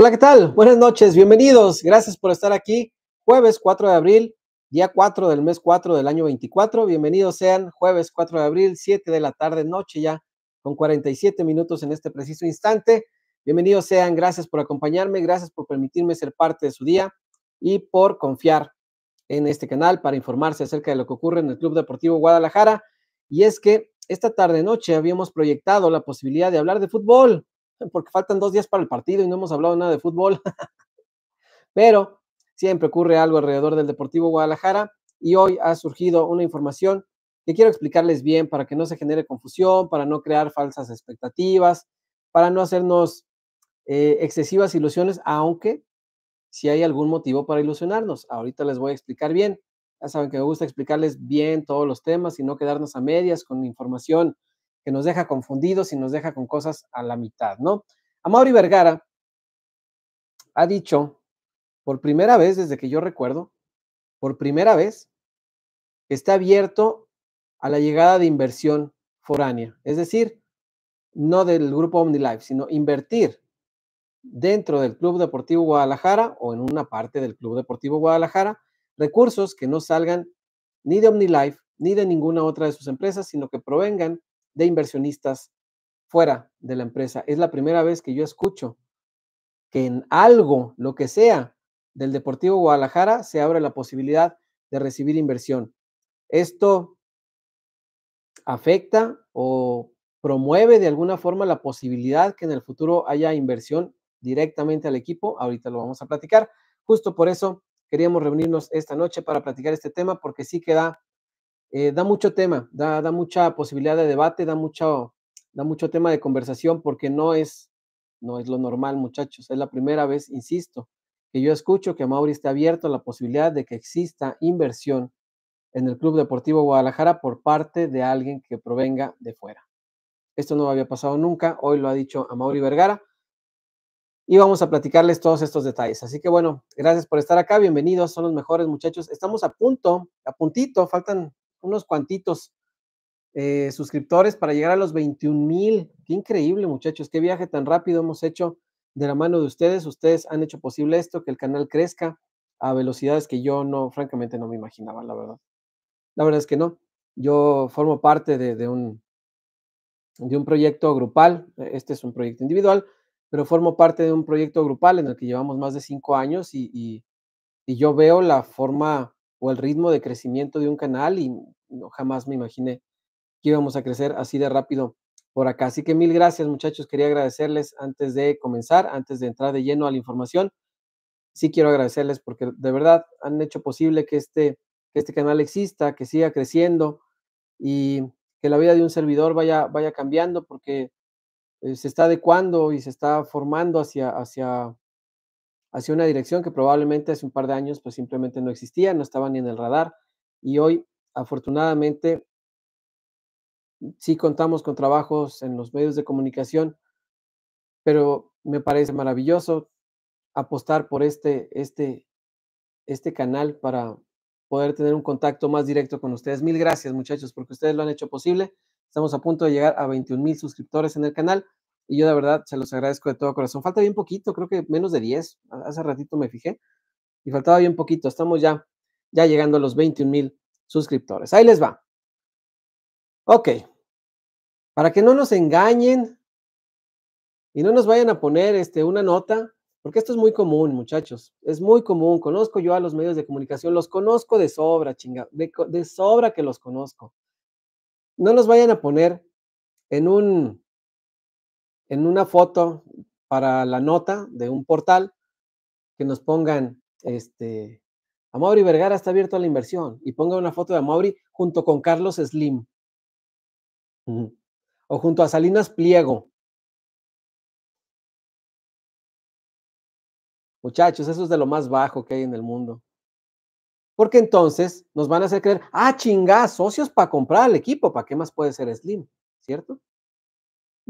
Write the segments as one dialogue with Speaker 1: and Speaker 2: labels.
Speaker 1: Hola, ¿qué tal? Buenas noches, bienvenidos. Gracias por estar aquí. Jueves 4 de abril, día 4 del mes 4 del año 24. Bienvenidos sean jueves 4 de abril, 7 de la tarde, noche ya, con 47 minutos en este preciso instante. Bienvenidos sean, gracias por acompañarme, gracias por permitirme ser parte de su día y por confiar en este canal para informarse acerca de lo que ocurre en el Club Deportivo Guadalajara. Y es que esta tarde-noche habíamos proyectado la posibilidad de hablar de fútbol, porque faltan dos días para el partido y no hemos hablado nada de fútbol. Pero siempre ocurre algo alrededor del Deportivo Guadalajara y hoy ha surgido una información que quiero explicarles bien para que no se genere confusión, para no crear falsas expectativas, para no hacernos eh, excesivas ilusiones, aunque si hay algún motivo para ilusionarnos. Ahorita les voy a explicar bien. Ya saben que me gusta explicarles bien todos los temas y no quedarnos a medias con información que nos deja confundidos y nos deja con cosas a la mitad, ¿no? Amaury Vergara ha dicho, por primera vez desde que yo recuerdo, por primera vez, que está abierto a la llegada de inversión foránea, es decir, no del grupo OmniLife, sino invertir dentro del Club Deportivo Guadalajara o en una parte del Club Deportivo Guadalajara recursos que no salgan ni de OmniLife ni de ninguna otra de sus empresas, sino que provengan de inversionistas fuera de la empresa. Es la primera vez que yo escucho que en algo, lo que sea, del Deportivo Guadalajara se abre la posibilidad de recibir inversión. Esto afecta o promueve de alguna forma la posibilidad que en el futuro haya inversión directamente al equipo. Ahorita lo vamos a platicar. Justo por eso queríamos reunirnos esta noche para platicar este tema porque sí queda eh, da mucho tema, da, mucha posibilidad de debate, da mucho, da mucho tema de conversación porque no es, no es lo normal, muchachos. Es la primera vez, insisto, que yo escucho que Mauri está abierto a la posibilidad de que exista inversión en el Club Deportivo Guadalajara por parte de alguien que provenga de fuera. Esto no había pasado nunca, hoy lo ha dicho a Mauri Vergara. Y vamos a platicarles todos estos detalles. Así que bueno, gracias por estar acá, bienvenidos, son los mejores muchachos. Estamos a punto, a puntito, faltan unos cuantitos eh, suscriptores para llegar a los 21 mil. Qué increíble, muchachos, qué viaje tan rápido hemos hecho de la mano de ustedes. Ustedes han hecho posible esto, que el canal crezca a velocidades que yo no, francamente, no me imaginaba, la verdad. La verdad es que no. Yo formo parte de, un, de un proyecto grupal. E-, este es un proyecto individual, pero formo parte de un proyecto grupal en el que llevamos más de cinco años y yo veo la forma o el ritmo de crecimiento de un canal y no, jamás me imaginé que íbamos a crecer así de rápido por acá. Así que mil gracias muchachos, quería agradecerles antes de comenzar, antes de entrar de lleno a la información. Sí quiero agradecerles porque de verdad han hecho posible que este, este canal exista, que siga creciendo y que la vida de un servidor vaya, vaya cambiando porque eh, se está adecuando y se está formando hacia, hacia hacia una dirección que probablemente hace un par de años pues simplemente no existía, no estaba ni en el radar y hoy afortunadamente sí contamos con trabajos en los medios de comunicación, pero me parece maravilloso apostar por este, este, este canal para poder tener un contacto más directo con ustedes. Mil gracias muchachos porque ustedes lo han hecho posible. Estamos a punto de llegar a 21 mil suscriptores en el canal. Y yo, de verdad, se los agradezco de todo corazón. Falta bien poquito, creo que menos de 10. Hace ratito me fijé. Y faltaba bien poquito. Estamos ya, ya llegando a los 21 mil suscriptores. Ahí les va. Ok. Para que no nos engañen y no nos vayan a poner este, una nota, porque esto es muy común, muchachos. Es muy común. Conozco yo a los medios de comunicación. Los conozco de sobra, chinga. De, sobra que los conozco. No los vayan a poner en un en una foto para la nota de un portal que nos pongan, este, mauri Vergara está abierto a la inversión y ponga una foto de Amauri junto con Carlos Slim o junto a Salinas Pliego. Muchachos, eso es de lo más bajo que hay en el mundo. Porque entonces nos van a hacer creer, ah, chingás, socios para comprar el equipo, ¿para qué más puede ser Slim? ¿Cierto?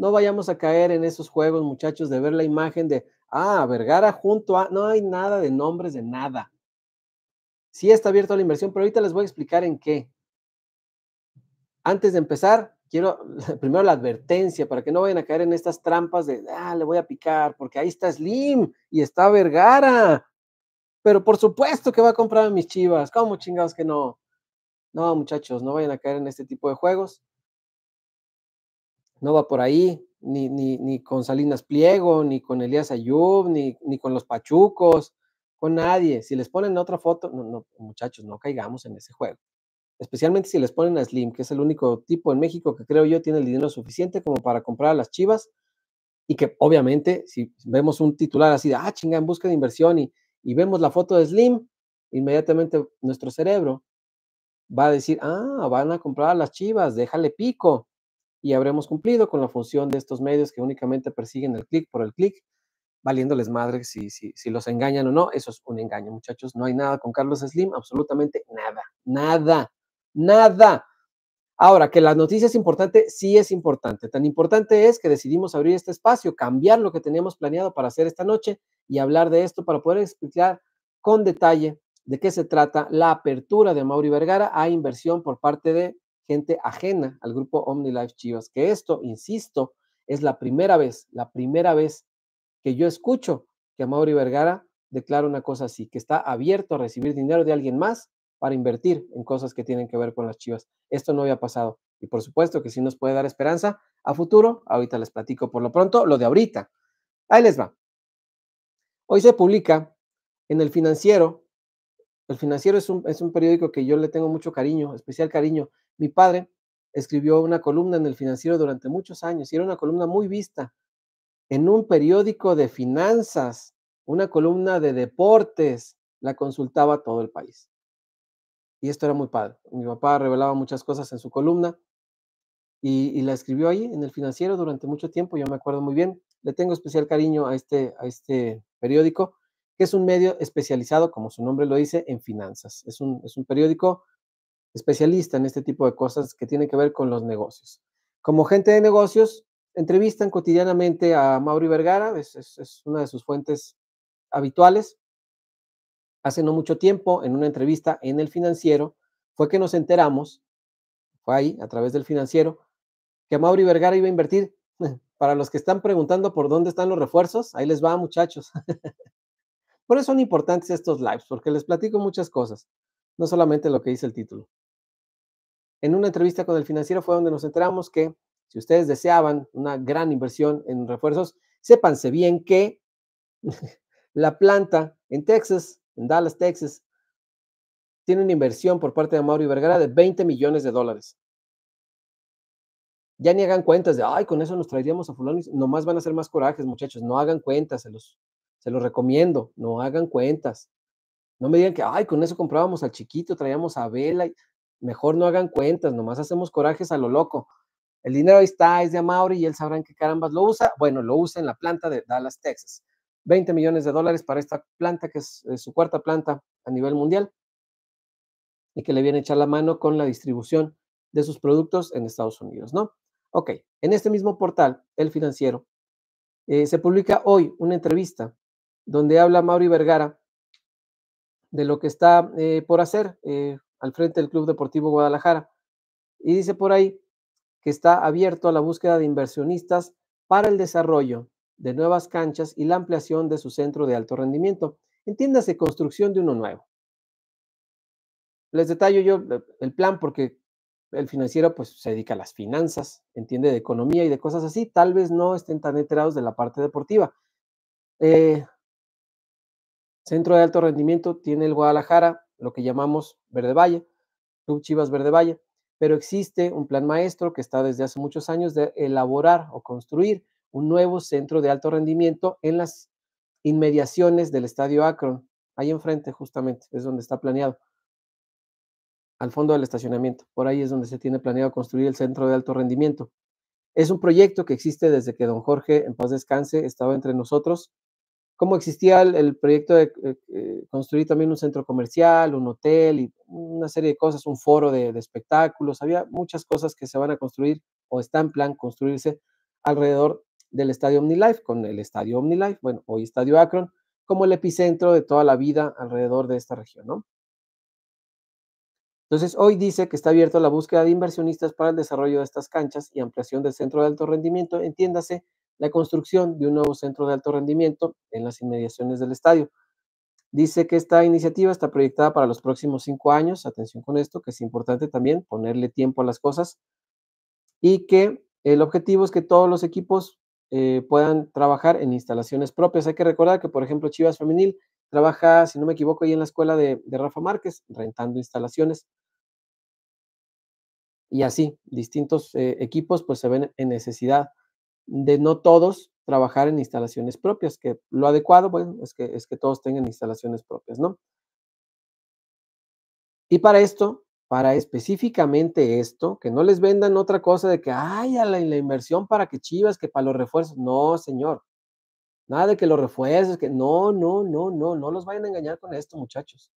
Speaker 1: No vayamos a caer en esos juegos, muchachos, de ver la imagen de, ah, Vergara junto a, no hay nada de nombres, de nada. Sí está abierto a la inversión, pero ahorita les voy a explicar en qué. Antes de empezar, quiero primero la advertencia para que no vayan a caer en estas trampas de, ah, le voy a picar, porque ahí está Slim y está Vergara. Pero por supuesto que va a comprar a mis chivas, ¿cómo chingados que no? No, muchachos, no vayan a caer en este tipo de juegos no va por ahí, ni, ni, ni con Salinas Pliego, ni con Elías Ayub, ni, ni, con los Pachucos, con nadie. Si les ponen otra foto, no, muchachos, no caigamos en ese juego. Especialmente si les ponen a Slim, que es el único tipo en México que creo yo tiene el dinero suficiente como para comprar a las chivas. Y que obviamente, si vemos un titular así de, ah, chinga, en busca de inversión y, y vemos la foto de Slim, inmediatamente nuestro cerebro va a decir, ah, van a comprar a las chivas, déjale pico y habremos cumplido con la función de estos medios que únicamente persiguen el clic por el clic, valiéndoles madre si, si los engañan o no. Eso es un engaño, muchachos. No hay nada con Carlos Slim, absolutamente nada, nada, nada. Ahora, que la noticia es importante, sí es importante. Tan importante es que decidimos abrir este espacio, cambiar lo que teníamos planeado para hacer esta noche y hablar de esto para poder explicar con detalle de qué se trata la apertura de Mauri Vergara a inversión por parte de gente ajena al grupo OmniLife Chivas, que esto, insisto, es la primera vez, la primera vez que yo escucho que Mauri Vergara declara una cosa así, que está abierto a recibir dinero de alguien más para invertir en cosas que tienen que ver con las Chivas. Esto no había pasado. Y por supuesto que sí nos puede dar esperanza a futuro. Ahorita les platico por lo pronto lo de ahorita. Ahí les va. Hoy se publica en el financiero. El financiero es un, es un periódico que yo le tengo mucho cariño, especial cariño, mi padre escribió una columna en el financiero durante muchos años y era una columna muy vista en un periódico de finanzas, una columna de deportes, la consultaba todo el país. Y esto era muy padre. Mi papá revelaba muchas cosas en su columna y, la escribió ahí en el financiero durante mucho tiempo, yo me acuerdo muy bien. Le tengo especial cariño a este, a este periódico, que es un medio especializado, como su nombre lo dice, en finanzas. Es un, es un periódico especialista en este tipo de cosas que tienen que ver con los negocios. Como gente de negocios, entrevistan cotidianamente a Mauri Vergara, es, una de sus fuentes habituales. Hace no mucho tiempo, en una entrevista en El Financiero, fue que nos enteramos, fue ahí, a través del Financiero, que Mauri Vergara iba a invertir. Para los que están preguntando por dónde están los refuerzos, ahí les va, muchachos. por eso son importantes estos lives, porque les platico muchas cosas, no solamente lo que dice el título en una entrevista con el financiero fue donde nos enteramos que si ustedes deseaban una gran inversión en refuerzos, sépanse bien que la planta en Texas, en Dallas, Texas, tiene una inversión por parte de Mauri Vergara de 20 millones de dólares. Ya ni hagan cuentas de, ay, con eso nos traeríamos a fulano. Nomás van a ser más corajes, muchachos. No hagan cuentas, se los, se los recomiendo. No hagan cuentas. No me digan que, ay, con eso comprábamos al chiquito, traíamos a Vela mejor no hagan cuentas, nomás hacemos corajes a lo loco. El dinero ahí está, es de Amaury y él sabrán que carambas lo usa. Bueno, lo usa en la planta de Dallas, Texas. 20 millones de dólares para esta planta, que es su cuarta planta a nivel mundial, y que le viene a echar la mano con la distribución de sus productos en Estados Unidos, ¿no? Ok, en este mismo portal, El Financiero, eh, se publica hoy una entrevista donde habla Mauri Vergara de lo que está eh, por hacer eh, al frente del Club Deportivo Guadalajara. Y dice por ahí que está abierto a la búsqueda de inversionistas para el desarrollo de nuevas canchas y la ampliación de su centro de alto rendimiento. Entiéndase, construcción de uno nuevo. Les detallo yo eh, el plan porque el financiero pues se dedica a las finanzas, entiende de economía y de cosas así, tal vez no estén tan enterados de la parte deportiva. Eh, centro de alto rendimiento tiene el Guadalajara, lo que llamamos Verde Valle, Club Chivas Verde Valle, pero existe un plan maestro que está desde hace muchos años de elaborar o construir un nuevo centro de alto rendimiento en las inmediaciones del Estadio Akron, ahí enfrente justamente, es donde está planeado, al fondo del estacionamiento, por ahí es donde se tiene planeado construir el centro de alto rendimiento. Es un proyecto que existe desde que don Jorge, en paz descanse, estaba entre nosotros cómo existía el, proyecto de eh, eh, construir también un centro comercial, un hotel y una serie de cosas, un foro de, espectáculos. Había muchas cosas que se van a construir o están en plan construirse alrededor del Estadio OmniLife, con el Estadio OmniLife, bueno, hoy Estadio Akron, como el epicentro de toda la vida alrededor de esta región, ¿no? Entonces, hoy dice que está abierto la búsqueda de inversionistas para el desarrollo de estas canchas y ampliación del centro de alto rendimiento, entiéndase la construcción de un nuevo centro de alto rendimiento en las inmediaciones del estadio. Dice que esta iniciativa está proyectada para los próximos cinco años, atención con esto, que es importante también ponerle tiempo a las cosas, y que el objetivo es que todos los equipos eh, puedan trabajar en instalaciones propias. Hay que recordar que, por ejemplo, Chivas Femenil trabaja, si no me equivoco, ahí en la escuela de, Rafa Márquez, rentando instalaciones. Y así, distintos eh, equipos pues se ven en necesidad de no todos trabajar en instalaciones propias, que lo adecuado, bueno, es que, es que todos tengan instalaciones propias, ¿no? Y para esto, para específicamente esto, que no les vendan otra cosa de que, ay, la, la inversión para que chivas, que para los refuerzos, no, señor. Nada de que los refuerzos, que no, no, no, no, no los vayan a engañar con esto, muchachos.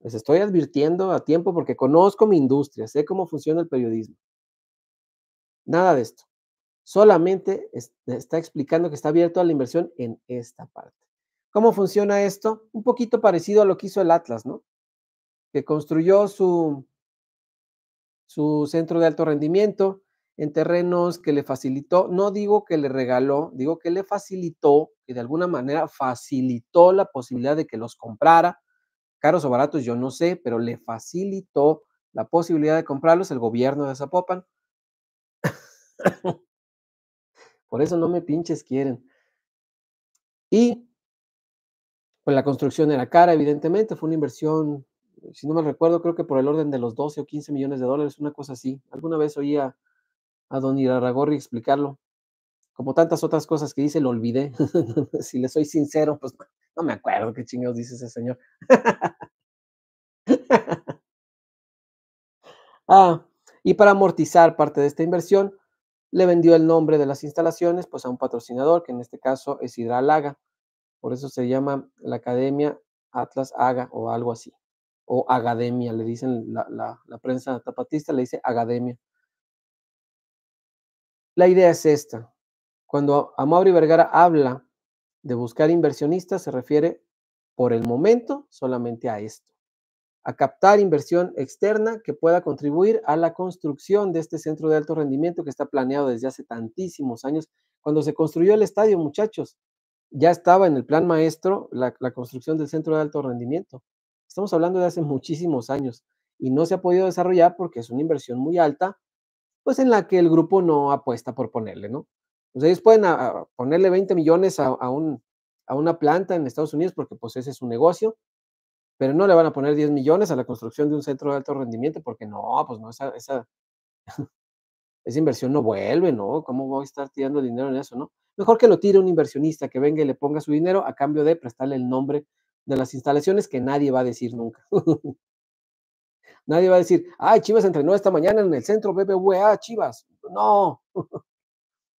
Speaker 1: Les estoy advirtiendo a tiempo porque conozco mi industria, sé cómo funciona el periodismo. Nada de esto. Solamente está explicando que está abierto a la inversión en esta parte. ¿Cómo funciona esto? Un poquito parecido a lo que hizo el Atlas, ¿no? Que construyó su, su centro de alto rendimiento en terrenos que le facilitó, no digo que le regaló, digo que le facilitó, que de alguna manera facilitó la posibilidad de que los comprara, caros o baratos, yo no sé, pero le facilitó la posibilidad de comprarlos el gobierno de Zapopan. Por eso no me pinches quieren. Y pues la construcción era cara, evidentemente, fue una inversión, si no me recuerdo, creo que por el orden de los 12 o 15 millones de dólares, una cosa así. Alguna vez oía a don Iraragorri explicarlo. Como tantas otras cosas que dice, lo olvidé. si le soy sincero, pues no me acuerdo qué chingados dice ese señor. ah, y para amortizar parte de esta inversión, le vendió el nombre de las instalaciones pues a un patrocinador, que en este caso es Hidralaga. Por eso se llama la Academia Atlas Haga o algo así. O Academia, le dicen la, prensa tapatista, le dice Academia. La idea es esta. Cuando Amaury Vergara habla de buscar inversionistas, se refiere por el momento solamente a esto a captar inversión externa que pueda contribuir a la construcción de este centro de alto rendimiento que está planeado desde hace tantísimos años. Cuando se construyó el estadio, muchachos, ya estaba en el plan maestro la, construcción del centro de alto rendimiento. Estamos hablando de hace muchísimos años y no se ha podido desarrollar porque es una inversión muy alta, pues en la que el grupo no apuesta por ponerle, ¿no? ustedes ellos pueden ah, ah, ponerle 20 millones a, un, a una planta en Estados Unidos porque pues ese es su negocio, pero no le van a poner 10 millones a la construcción de un centro de alto rendimiento, porque no, pues no, esa, esa, inversión no vuelve, ¿no? ¿Cómo voy a estar tirando dinero en eso, no? Mejor que lo tire un inversionista que venga y le ponga su dinero a cambio de prestarle el nombre de las instalaciones que nadie va a decir nunca. nadie va a decir, ay, Chivas entrenó esta mañana en el centro BBVA, Chivas. No.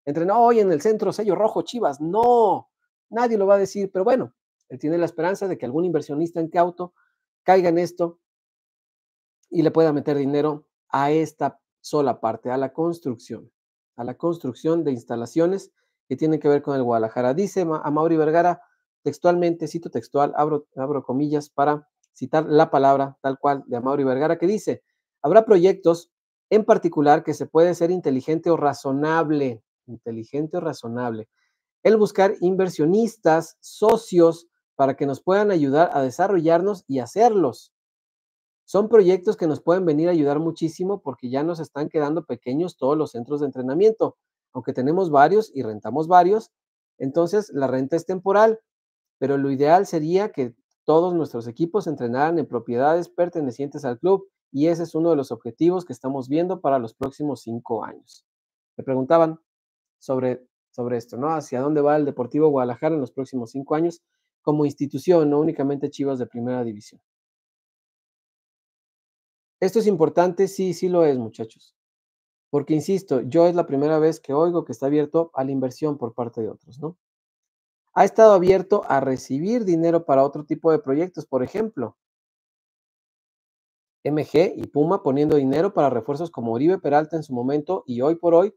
Speaker 1: entrenó hoy en el centro sello rojo, Chivas. No. Nadie lo va a decir, pero bueno, él eh, tiene la esperanza de que algún inversionista en cauto caiga en esto y le pueda meter dinero a esta sola parte, a la construcción, a la construcción de instalaciones que tienen que ver con el Guadalajara. Dice a Mauri Vergara textualmente, cito textual, abro, abro comillas para citar la palabra tal cual de Amauri Vergara, que dice, habrá proyectos en particular que se puede ser inteligente o razonable, inteligente o razonable. El buscar inversionistas, socios para que nos puedan ayudar a desarrollarnos y hacerlos. Son proyectos que nos pueden venir a ayudar muchísimo porque ya nos están quedando pequeños todos los centros de entrenamiento, aunque tenemos varios y rentamos varios, entonces la renta es temporal, pero lo ideal sería que todos nuestros equipos entrenaran en propiedades pertenecientes al club y ese es uno de los objetivos que estamos viendo para los próximos cinco años. le preguntaban sobre, sobre esto, ¿no? ¿Hacia dónde va el Deportivo Guadalajara en los próximos cinco años? como institución, no únicamente Chivas de primera división. ¿Esto es importante? Sí, sí lo es, muchachos. Porque, insisto, yo es la primera vez que oigo que está abierto a la inversión por parte de otros, ¿no? Ha estado abierto a recibir dinero para otro tipo de proyectos, por ejemplo. MG y Puma poniendo dinero para refuerzos como Uribe Peralta en su momento y hoy por hoy,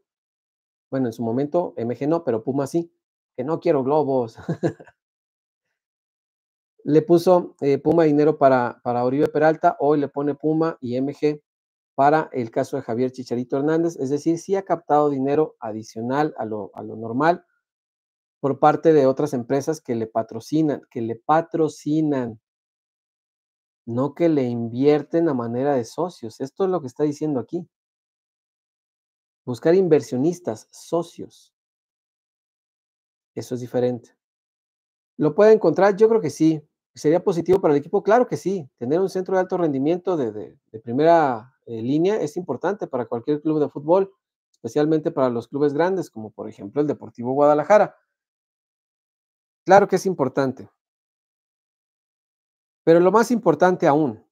Speaker 1: bueno, en su momento MG no, pero Puma sí, que no quiero globos. le puso eh, Puma dinero para, para Oribe Peralta, hoy le pone Puma y MG para el caso de Javier Chicharito Hernández, es decir, sí ha captado dinero adicional a lo, a lo normal por parte de otras empresas que le patrocinan, que le patrocinan, no que le invierten a manera de socios. Esto es lo que está diciendo aquí. Buscar inversionistas, socios. Eso es diferente. ¿Lo puede encontrar? Yo creo que sí. ¿Sería positivo para el equipo? Claro que sí. Tener un centro de alto rendimiento de, primera eh, línea es importante para cualquier club de fútbol, especialmente para los clubes grandes, como por ejemplo el Deportivo Guadalajara. Claro que es importante. Pero lo más importante aún,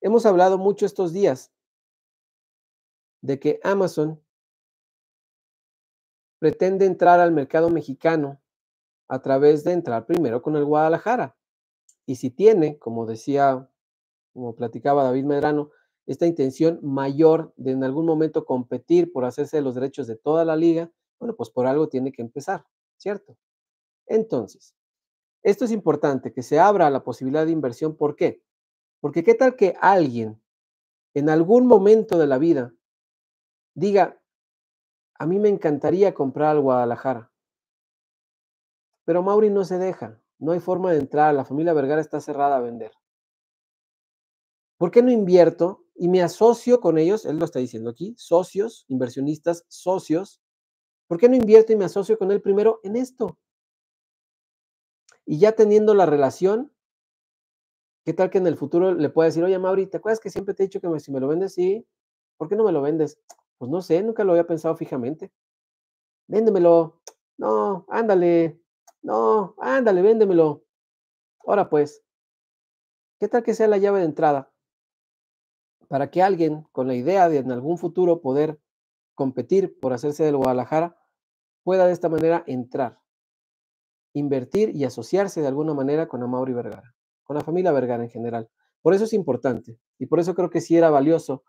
Speaker 1: hemos hablado mucho estos días de que Amazon pretende entrar al mercado mexicano a través de entrar primero con el Guadalajara. Y si tiene, como decía, como platicaba David Medrano, esta intención mayor de en algún momento competir por hacerse los derechos de toda la liga, bueno, pues por algo tiene que empezar, ¿cierto? Entonces, esto es importante, que se abra la posibilidad de inversión. ¿Por qué? Porque qué tal que alguien en algún momento de la vida diga, a mí me encantaría comprar al Guadalajara, pero Mauri no se deja, no hay forma de entrar, la familia Vergara está cerrada a vender. ¿Por qué no invierto y me asocio con ellos? Él lo está diciendo aquí, socios, inversionistas, socios. ¿Por qué no invierto y me asocio con él primero en esto? Y ya teniendo la relación, ¿qué tal que en el futuro le pueda decir, oye Mauri, ¿te acuerdas que siempre te he dicho que si me lo vendes, sí? ¿Por qué no me lo vendes? Pues no sé, nunca lo había pensado fijamente. Véndemelo. No, ándale, no, ándale, véndemelo. Ahora pues, ¿qué tal que sea la llave de entrada? Para que alguien con la idea de en algún futuro poder competir por hacerse del Guadalajara pueda de esta manera entrar, invertir y asociarse de alguna manera con Amauri Vergara, con la familia Vergara en general. Por eso es importante y por eso creo que sí era valioso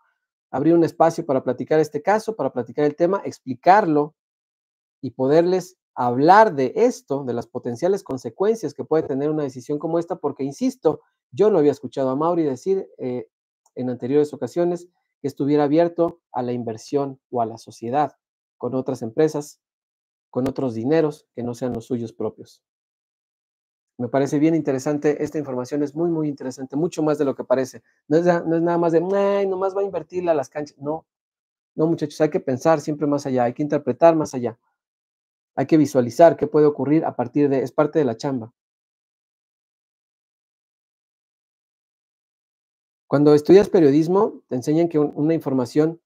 Speaker 1: abrir un espacio para platicar este caso, para platicar el tema, explicarlo y poderles hablar de esto, de las potenciales consecuencias que puede tener una decisión como esta, porque, insisto, yo no había escuchado a Mauri decir eh, en anteriores ocasiones que estuviera abierto a la inversión o a la sociedad con otras empresas, con otros dineros que no sean los suyos propios. Me parece bien interesante, esta información es muy, muy interesante, mucho más de lo que parece. No es, nada más de, no más va a invertirla a las canchas. No, no muchachos, hay que pensar siempre más allá, hay que interpretar más allá. Hay que visualizar qué puede ocurrir a partir de, es parte de la chamba. Cuando estudias periodismo, te enseñan que una información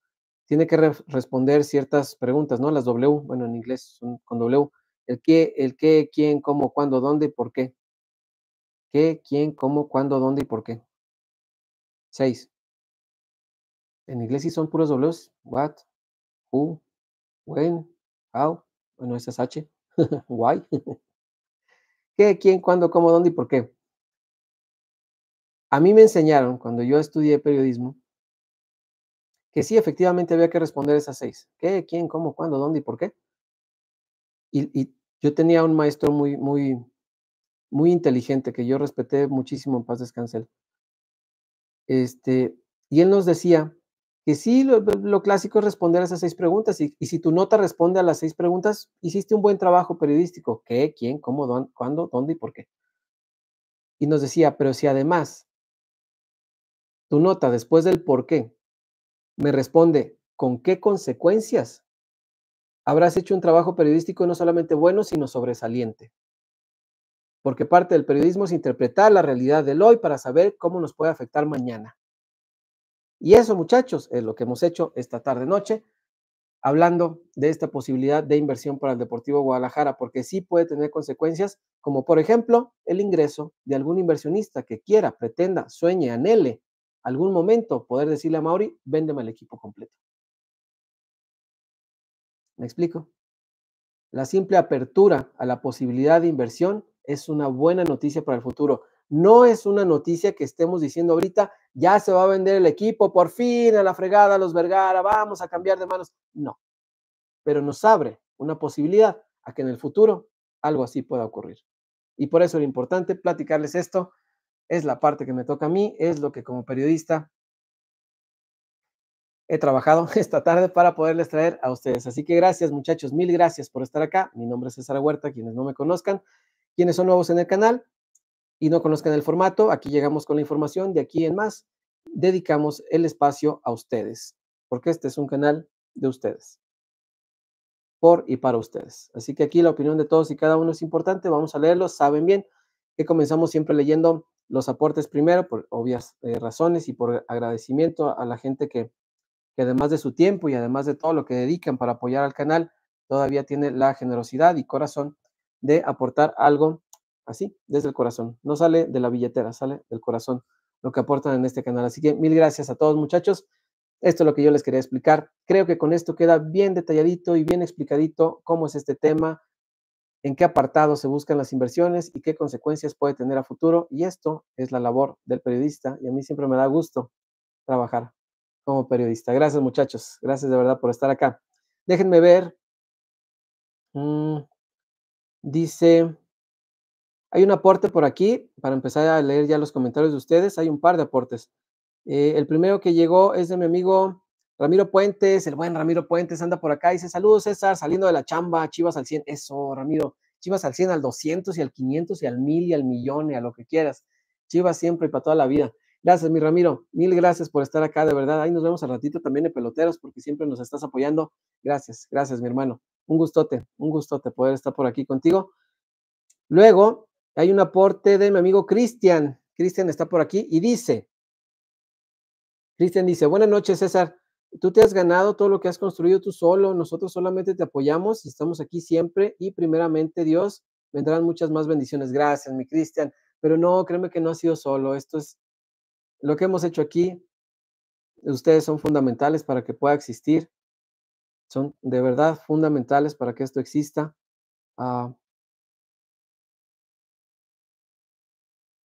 Speaker 1: tiene que responder ciertas preguntas, ¿no? Las W, bueno, en inglés son con W. El qué, el qué, quién, cómo, cuándo, dónde y por qué. ¿Qué, quién, cómo, cuándo, dónde y por qué? Seis. En inglés sí son puros W. What, who, when, how. Bueno, esas es H. Guay. ¿Qué, quién, cuándo, cómo, dónde y por qué? A mí me enseñaron, cuando yo estudié periodismo, que sí, efectivamente había que responder esas seis. ¿Qué, quién, cómo, cuándo, dónde y por qué? Y, yo tenía un maestro muy, muy, muy inteligente que yo respeté muchísimo en paz descanse. Este, y él nos decía que sí, lo, clásico es responder a esas seis preguntas y, si tu nota responde a las seis preguntas, hiciste un buen trabajo periodístico. ¿Qué? ¿Quién? ¿Cómo? ¿Cuándo? ¿Dónde y por qué? Y nos decía, pero si además tu nota después del por qué me responde con qué consecuencias, habrás hecho un trabajo periodístico no solamente bueno, sino sobresaliente. Porque parte del periodismo es interpretar la realidad del hoy para saber cómo nos puede afectar mañana. Y eso, muchachos, es lo que hemos hecho esta tarde noche, hablando de esta posibilidad de inversión para el Deportivo Guadalajara, porque sí puede tener consecuencias, como por ejemplo el ingreso de algún inversionista que quiera, pretenda, sueñe, anhele algún momento poder decirle a Mauri, véndeme el equipo completo. ¿Me explico? La simple apertura a la posibilidad de inversión es una buena noticia para el futuro. No es una noticia que estemos diciendo ahorita, ya se va a vender el equipo, por fin, a la fregada, a los Vergara, vamos a cambiar de manos. No, pero nos abre una posibilidad a que en el futuro algo así pueda ocurrir. Y por eso lo importante platicarles esto, es la parte que me toca a mí, es lo que como periodista he trabajado esta tarde para poderles traer a ustedes. Así que gracias muchachos, mil gracias por estar acá. Mi nombre es César Huerta, quienes no me conozcan, quienes son nuevos en el canal, y no conozcan el formato, aquí llegamos con la información, de aquí en más dedicamos el espacio a ustedes, porque este es un canal de ustedes, por y para ustedes. Así que aquí la opinión de todos y cada uno es importante, vamos a leerlo, saben bien que comenzamos siempre leyendo los aportes primero por obvias eh, razones y por agradecimiento a la gente que además de su tiempo y además de todo lo que dedican para apoyar al canal, todavía tiene la generosidad y corazón de aportar algo así, desde el corazón. No sale de la billetera, sale del corazón lo que aportan en este canal. Así que mil gracias a todos muchachos. Esto es lo que yo les quería explicar. Creo que con esto queda bien detalladito y bien explicadito cómo es este tema, en qué apartado se buscan las inversiones y qué consecuencias puede tener a futuro. Y esto es la labor del periodista y a mí siempre me da gusto trabajar como periodista. Gracias muchachos, gracias de verdad por estar acá. Déjenme ver. Mm, dice, hay un aporte por aquí, para empezar a leer ya los comentarios de ustedes, hay un par de aportes. Eh, el primero que llegó es de mi amigo Ramiro Puentes, el buen Ramiro Puentes anda por acá, y dice, saludos César, saliendo de la chamba, Chivas al 100, eso Ramiro, Chivas al 100, al 200 y al 500 y al 1000 y al millón y a lo que quieras. Chivas siempre y para toda la vida. Gracias, mi Ramiro. Mil gracias por estar acá, de verdad. Ahí nos vemos al ratito también de Peloteros, porque siempre nos estás apoyando. Gracias, gracias, mi hermano. Un gustote, un gustote poder estar por aquí contigo. Luego, hay un aporte de mi amigo Cristian. Cristian está por aquí y dice, Cristian dice, buenas noches César, tú te has ganado todo lo que has construido tú solo, nosotros solamente te apoyamos y estamos aquí siempre y primeramente Dios, vendrán muchas más bendiciones. Gracias, mi Cristian, pero no, créeme que no ha sido solo, esto es lo que hemos hecho aquí. Ustedes son fundamentales para que pueda existir, son de verdad fundamentales para que esto exista. Ah,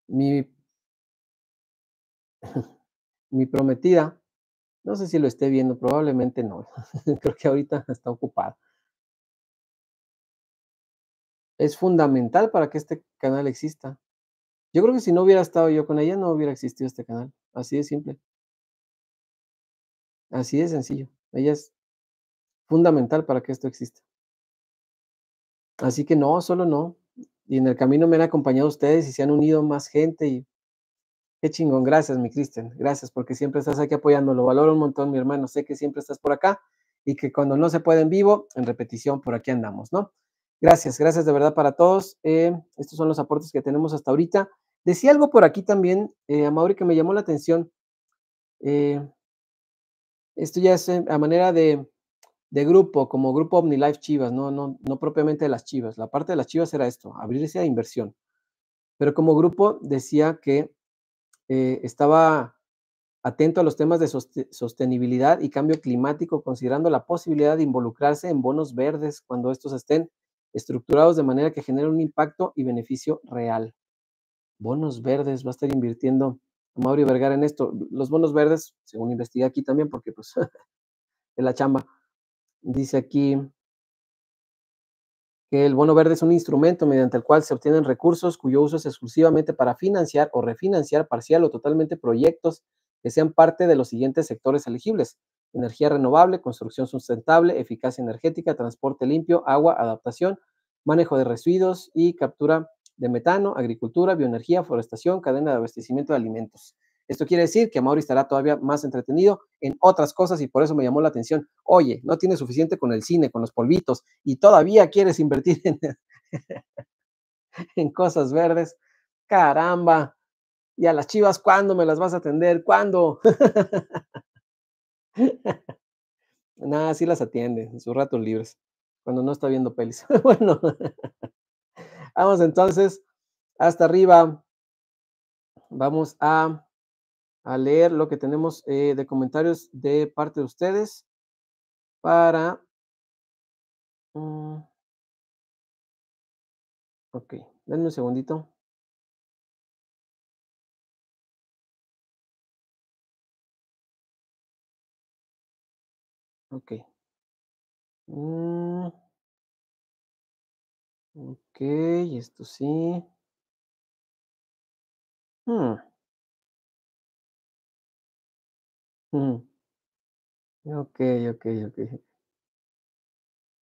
Speaker 1: mi, mi prometida, no sé si lo esté viendo, probablemente no. Creo que ahorita está ocupada. Es fundamental para que este canal exista. Yo creo que si no hubiera estado yo con ella, no hubiera existido este canal. Así de simple. Así de sencillo. Ella es fundamental para que esto exista. Así que no, solo no y en el camino me han acompañado ustedes y se han unido más gente y qué chingón, gracias mi Cristian, gracias porque siempre estás aquí apoyando, lo valoro un montón mi hermano, sé que siempre estás por acá y que cuando no se puede en vivo, en repetición, por aquí andamos, ¿no? Gracias, gracias de verdad para todos. Eh, estos son los aportes que tenemos hasta ahorita. Decía algo por aquí también, eh, a que me llamó la atención. Eh, esto ya es eh, a manera de, de grupo, como grupo OmniLife Chivas, no, no, no propiamente de las Chivas. La parte de las Chivas era esto, abrirse a inversión. Pero como grupo decía que eh, estaba atento a los temas de sostenibilidad y cambio climático, considerando la posibilidad de involucrarse en bonos verdes cuando estos estén estructurados de manera que generen un impacto y beneficio real. Bonos verdes, va a estar invirtiendo Mauri Vergara en esto. Los bonos verdes, según investigué aquí también, porque pues es la chamba, Dice aquí que el bono verde es un instrumento mediante el cual se obtienen recursos cuyo uso es exclusivamente para financiar o refinanciar parcial o totalmente proyectos que sean parte de los siguientes sectores elegibles. Energía renovable, construcción sustentable, eficacia energética, transporte limpio, agua, adaptación, manejo de residuos y captura de metano, agricultura, bioenergía, forestación, cadena de abastecimiento de alimentos. Esto quiere decir que Mauri estará todavía más entretenido en otras cosas y por eso me llamó la atención. Oye, no tienes suficiente con el cine, con los polvitos y todavía quieres invertir en, en cosas verdes. Caramba. Y a las chivas, ¿cuándo me las vas a atender? ¿Cuándo? Nada, sí las atiende en sus ratos libres, cuando no está viendo pelis. bueno, vamos entonces hasta arriba. Vamos a a leer lo que tenemos eh, de comentarios de parte de ustedes para... okay mm. ok, denme un segundito. okay Mm. Ok, esto sí. Hmm. Mm. ok, ok, ok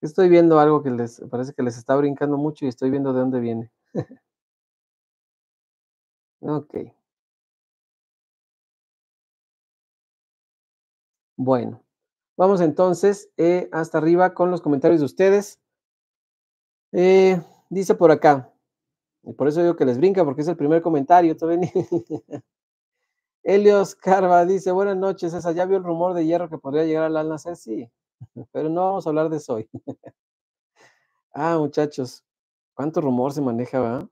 Speaker 1: Estoy viendo algo que les parece que les está brincando mucho y estoy viendo de dónde viene. ok Bueno, vamos entonces, eh, hasta arriba con los comentarios de ustedes. Eh, dice por acá, y por eso digo que les brinca, porque es el primer comentario, todavía Elios Carva dice, buenas noches, César, ¿ya vio el rumor de hierro que podría llegar al Alnacer? Sí, pero no vamos a hablar de eso hoy. ah, muchachos, ¿cuánto rumor se maneja,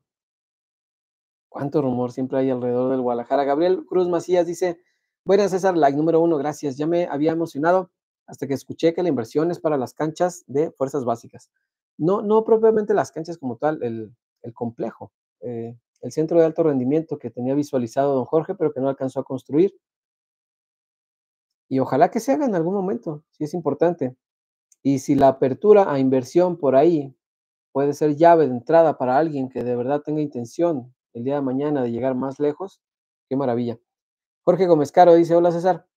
Speaker 1: ¿Cuánto rumor siempre hay alrededor del Guadalajara? Gabriel Cruz Macías dice, buenas César, like número uno, gracias, ya me había emocionado hasta que escuché que la inversión es para las canchas de fuerzas básicas. No, no propiamente las canchas como tal, el, complejo. Eh, el centro de alto rendimiento que tenía visualizado don Jorge, pero que no alcanzó a construir. Y ojalá que se haga en algún momento, si es importante. Y si la apertura a inversión por ahí puede ser llave de entrada para alguien que de verdad tenga intención el día de mañana de llegar más lejos, qué maravilla. Jorge Gómez Caro dice, hola César,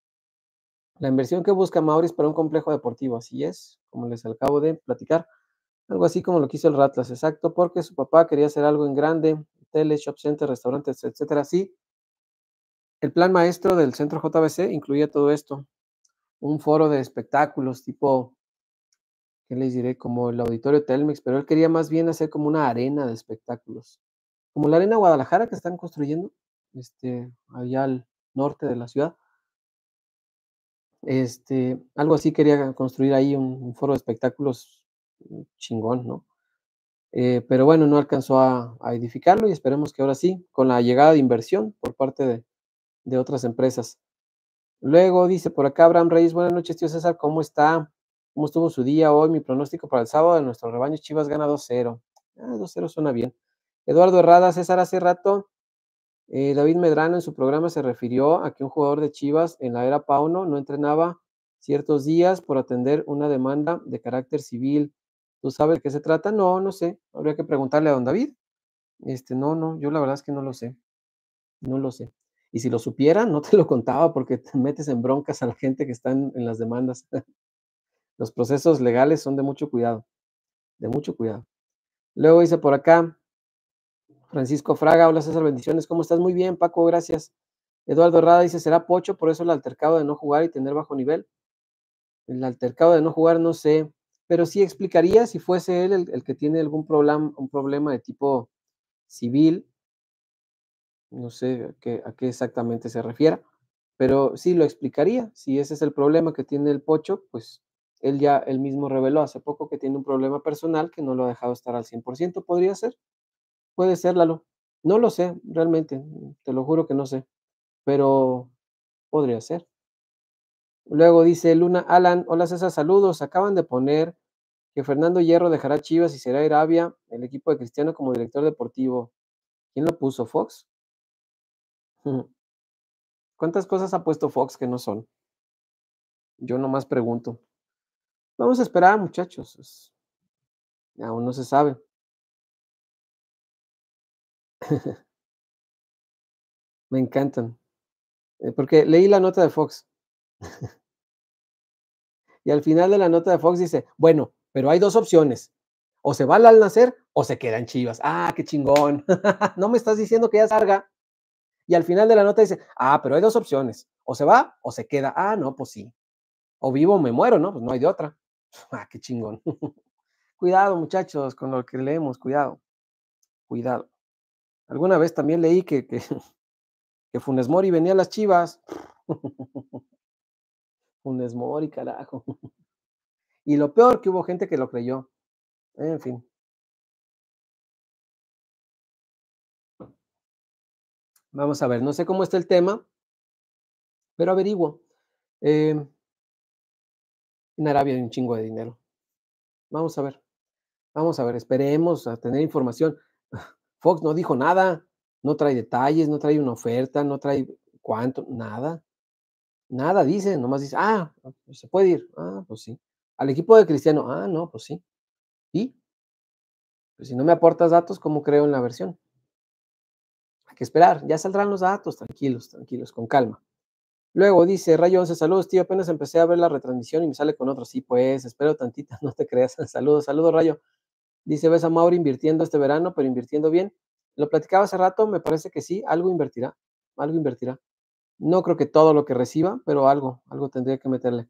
Speaker 1: la inversión que busca Mauris para un complejo deportivo, así es, como les acabo de platicar, algo así como lo quiso el Ratlas, exacto, porque su papá quería hacer algo en grande hoteles, shop centers, restaurantes, etcétera. Así, el plan maestro del centro JBC incluía todo esto. Un foro de espectáculos tipo, ¿qué les diré? Como el auditorio Telmex, pero él quería más bien hacer como una arena de espectáculos. Como la arena Guadalajara que están construyendo, este, allá al norte de la ciudad. Este, algo así quería construir ahí un foro de espectáculos mm, chingón, ¿no? Eh, pero bueno, no alcanzó a, edificarlo y esperemos que ahora sí, con la llegada de inversión por parte de, otras empresas. Luego dice por acá Abraham Reyes, buenas noches, tío César, ¿cómo está? ¿Cómo estuvo su día hoy? Mi pronóstico para el sábado de nuestro rebaño Chivas gana 2-0. Ah, 2-0 suena bien. Eduardo Herrada, César, hace rato eh, David Medrano en su programa se refirió a que un jugador de Chivas en la era Pauno no entrenaba ciertos días por atender una demanda de carácter civil. ¿Tú sabes de qué se trata? No, no sé. Habría que preguntarle a don David. Este, no, no, yo la verdad es que no lo sé. No lo sé. Y si lo supiera, no te lo contaba porque te metes en broncas a la gente que está en las demandas. Los procesos legales son de mucho cuidado. De mucho cuidado. Luego dice por acá, Francisco Fraga, hola César, bendiciones. ¿Cómo estás? Muy bien, Paco, gracias. Eduardo Rada dice, ¿será pocho por eso el altercado de no jugar y tener bajo nivel? El altercado de no jugar, no sé pero sí explicaría si fuese él el, que tiene algún problema, un problema de tipo civil, no sé a qué, a qué exactamente se refiera, pero sí lo explicaría. Si ese es el problema que tiene el pocho, pues él ya él mismo reveló hace poco que tiene un problema personal que no lo ha dejado estar al 100%, podría ser. Puede ser, Lalo. No lo sé, realmente, te lo juro que no sé, pero podría ser. Luego dice Luna Alan, hola César, saludos. Acaban de poner que Fernando Hierro dejará Chivas y será Irabia, el equipo de Cristiano, como director deportivo. ¿Quién lo puso? ¿Fox? ¿Cuántas cosas ha puesto Fox que no son? Yo nomás pregunto. Vamos a esperar, muchachos. Aún no se sabe. Me encantan. Eh, porque leí la nota de Fox y al final de la nota de Fox dice, bueno, pero hay dos opciones. O se va al nacer o se quedan Chivas. Ah, qué chingón. no me estás diciendo que ya salga. Y al final de la nota dice, ah, pero hay dos opciones. O se va o se queda. Ah, no, pues sí. O vivo o me muero, ¿no? Pues no hay de otra. Ah, qué chingón. cuidado, muchachos, con lo que leemos, cuidado. Cuidado. Alguna vez también leí que, que, que Funes Mori venía a las Chivas. Un y carajo. Y lo peor que hubo gente que lo creyó. En fin. Vamos a ver, no sé cómo está el tema, pero averiguo. Em, en Arabia hay un chingo de dinero. Vamos a ver. Vamos a ver, esperemos a tener información. Fox no dijo nada, no trae detalles, no trae una oferta, no trae cuánto, nada. Nada dice, nomás dice, ah, se puede ir. Ah, pues sí. Al equipo de Cristiano, ah, no, pues sí. ¿Y? Pues si no me aportas datos, ¿cómo creo en la versión? Hay que esperar, ya saldrán los datos, tranquilos, tranquilos, con calma. Luego dice Rayo 11, saludos, tío, apenas empecé a ver la retransmisión y me sale con otro. Sí, pues, espero tantita, no te creas. saludos, saludos, Rayo. Dice, ves a Mauro invirtiendo este verano, pero invirtiendo bien. Lo platicaba hace rato, me parece que sí, algo invertirá, algo invertirá. No creo que todo lo que reciba, pero algo, algo tendría que meterle.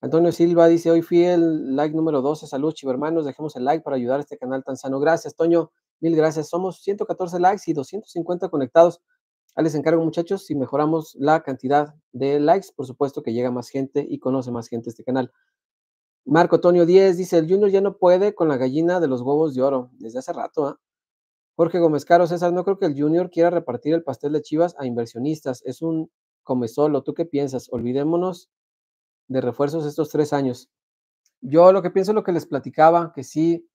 Speaker 1: Antonio Silva dice, hoy fui el like número 12, salud hermanos, dejemos el like para ayudar a este canal tan sano. Gracias, Toño, mil gracias. Somos 114 likes y 250 conectados. Ahí les encargo, muchachos, si mejoramos la cantidad de likes, por supuesto que llega más gente y conoce más gente este canal. Marco Antonio 10 dice, el Junior ya no puede con la gallina de los huevos de oro. Desde hace rato, ¿ah? Jorge Gómez Caro, César, no creo que el Junior quiera repartir el pastel de Chivas a inversionistas. Es un come solo. ¿Tú qué piensas? Olvidémonos de refuerzos estos tres años. Yo lo que pienso es lo que les platicaba, que sí,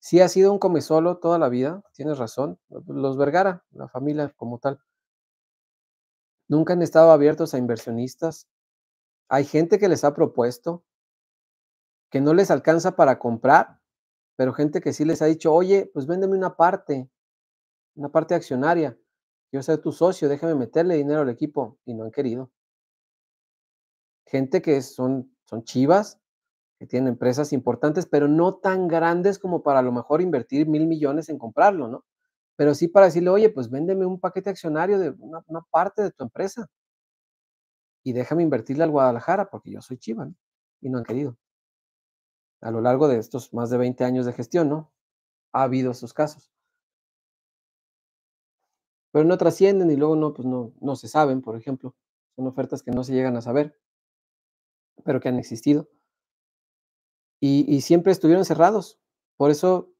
Speaker 1: sí ha sido un come solo toda la vida. Tienes razón. Los Vergara, la familia como tal. Nunca han estado abiertos a inversionistas. Hay gente que les ha propuesto que no les alcanza para comprar pero gente que sí les ha dicho, oye, pues véndeme una parte, una parte accionaria, yo soy tu socio, déjame meterle dinero al equipo, y no han querido. Gente que son, son chivas, que tienen empresas importantes, pero no tan grandes como para a lo mejor invertir mil millones en comprarlo, ¿no? Pero sí para decirle, oye, pues véndeme un paquete accionario de una, una parte de tu empresa y déjame invertirle al Guadalajara porque yo soy chiva, ¿no? Y no han querido a lo largo de estos más de 20 años de gestión, ¿no? Ha habido esos casos. Pero no trascienden y luego no, pues no, no se saben, por ejemplo. Son ofertas que no se llegan a saber, pero que han existido. Y, y siempre estuvieron cerrados. Por eso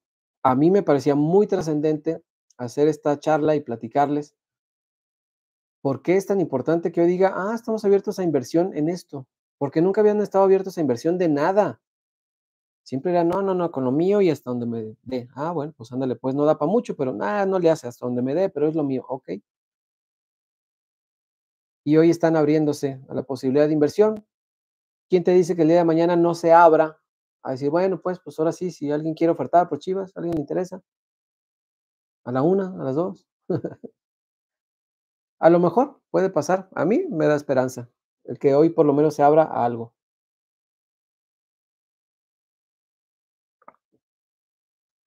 Speaker 1: a mí me parecía muy trascendente hacer esta charla y platicarles por qué es tan importante que yo diga, ah, estamos abiertos a inversión en esto, porque nunca habían estado abiertos a inversión de nada. Siempre era, no, no, no, con lo mío y hasta donde me dé. Ah, bueno, pues ándale, pues no da para mucho, pero nada, ah, no le hace hasta donde me dé, pero es lo mío, ok. Y hoy están abriéndose a la posibilidad de inversión. ¿Quién te dice que el día de mañana no se abra a decir, bueno, pues, pues ahora sí, si alguien quiere ofertar por pues Chivas, alguien le interesa? A la una, a las dos. a lo mejor puede pasar. A mí me da esperanza el que hoy por lo menos se abra a algo.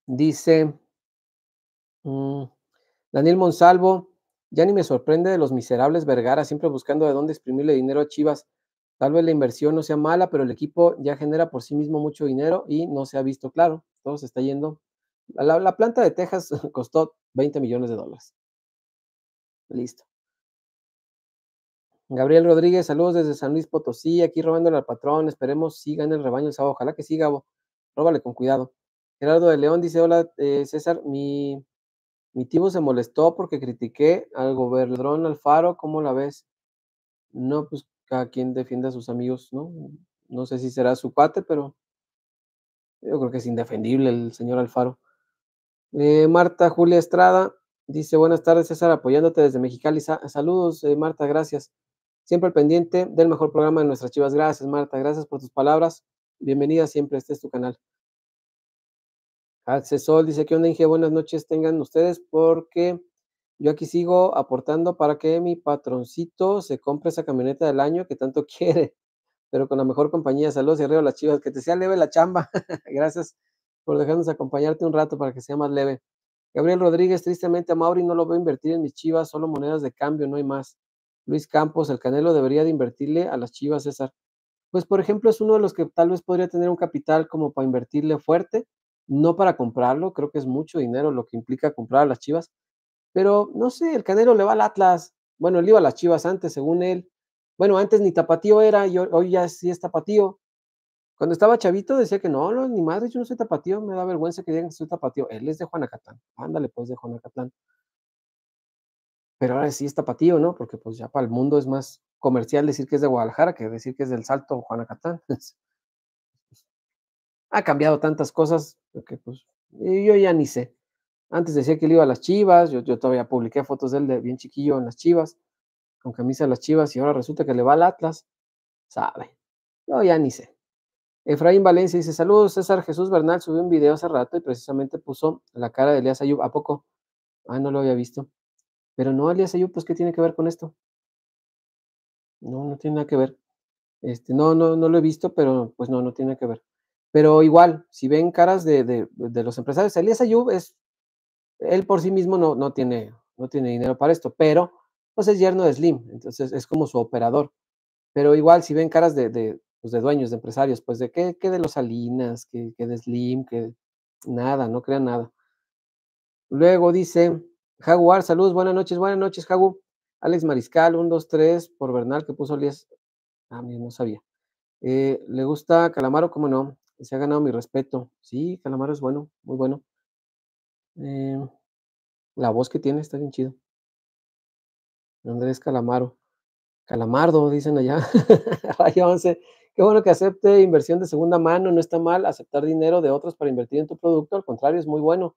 Speaker 1: Dice mm, Daniel Monsalvo, ya ni me sorprende de los miserables Vergara, siempre buscando de dónde exprimirle dinero a Chivas. Tal vez la inversión no sea mala, pero el equipo ya genera por sí mismo mucho dinero y no se ha visto claro. Todo se está yendo. La, planta de Texas costó 20 millones de dólares. Listo. Gabriel Rodríguez, saludos desde San Luis Potosí, aquí robándole al patrón. Esperemos siga en el rebaño el sábado. Ojalá que sí, Gabo. Róbale con cuidado. Gerardo de León dice, hola eh, César, mi, mi tío se molestó porque critiqué al gobernador Alfaro, ¿cómo la ves? No, pues cada quien defiende a sus amigos, ¿no? No sé si será su cuate, pero yo creo que es indefendible el señor Alfaro. Eh, Marta Julia Estrada dice, buenas tardes César, apoyándote desde Mexicali. saludos, eh, Marta, gracias. Siempre al pendiente del mejor programa de nuestras chivas. Gracias, Marta, gracias por tus palabras. Bienvenida siempre, este es tu canal. CESOL, dice, que onda, Inge? Buenas noches tengan ustedes porque yo aquí sigo aportando para que mi patroncito se compre esa camioneta del año que tanto quiere, pero con la mejor compañía. Saludos y arriba las chivas, que te sea leve la chamba. Gracias por dejarnos acompañarte un rato para que sea más leve. Gabriel Rodríguez, tristemente a Mauri no lo a invertir en mis chivas, solo monedas de cambio, no hay más. Luis Campos, el Canelo debería de invertirle a las chivas, César. Pues por ejemplo es uno de los que tal vez podría tener un capital como para invertirle fuerte, no para comprarlo, creo que es mucho dinero lo que implica comprar a las Chivas, pero no sé, el canero le va al Atlas, bueno, él iba a las Chivas antes, según él, bueno, antes ni tapatío era, yo hoy ya sí es tapatío. Cuando estaba chavito decía que no, no, ni madre, yo no soy tapatío, me da vergüenza que digan que soy tapatío. Él es de Juanacatán. ándale pues de Juanacatán. Pero ahora sí es tapatío, ¿no? Porque pues ya para el mundo es más comercial decir que es de Guadalajara que decir que es del Salto Juanacatán. ha cambiado tantas cosas que pues yo ya ni sé. Antes decía que le iba a las Chivas, yo, todavía publiqué fotos de él de bien chiquillo en las Chivas, con camisa de las Chivas, y ahora resulta que le va al Atlas. Sabe, yo ya ni sé. Efraín Valencia dice, saludos César, Jesús Bernal subió un video hace rato y precisamente puso la cara de Elías Ayub. ¿A poco? Ah, no lo había visto. Pero no, Elías Ayub, pues ¿qué tiene que ver con esto? No, no tiene nada que ver. Este, no, no, no lo he visto, pero pues no, no tiene que ver. Pero igual, si ven caras de, los empresarios, Elías Ayub es, él por sí mismo no, no, tiene, no tiene dinero para esto, pero pues es yerno de Slim, entonces es como su operador. Pero igual, si ven caras de, de pues, dueños, de empresarios, pues de qué, de los Salinas, que de Slim, que nada, no crean nada. Luego dice, Jaguar, saludos, buenas noches, buenas noches, Jagu. Alex Mariscal, 1, 2, 3, por Bernal, que puso Elías. Ah, a mí no sabía. Eh, ¿Le gusta Calamaro? ¿Cómo no? se ha ganado mi respeto. Sí, Calamaro es bueno, muy bueno. Eh, la voz que tiene está bien chido. Andrés Calamaro. Calamardo, dicen allá. 11. Qué bueno que acepte inversión de segunda mano. No está mal aceptar dinero de otros para invertir en tu producto. Al contrario, es muy bueno.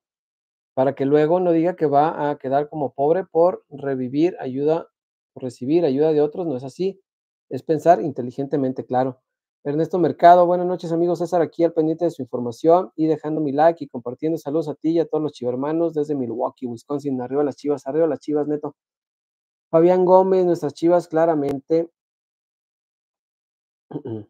Speaker 1: Para que luego no diga que va a quedar como pobre por revivir ayuda, por recibir ayuda de otros. No es así. Es pensar inteligentemente, claro. Ernesto Mercado, buenas noches amigos, César aquí al pendiente de su información y dejando mi like y compartiendo saludos a ti y a todos los chivermanos desde Milwaukee, Wisconsin, arriba las chivas, arriba las chivas, neto. Fabián Gómez, nuestras chivas claramente,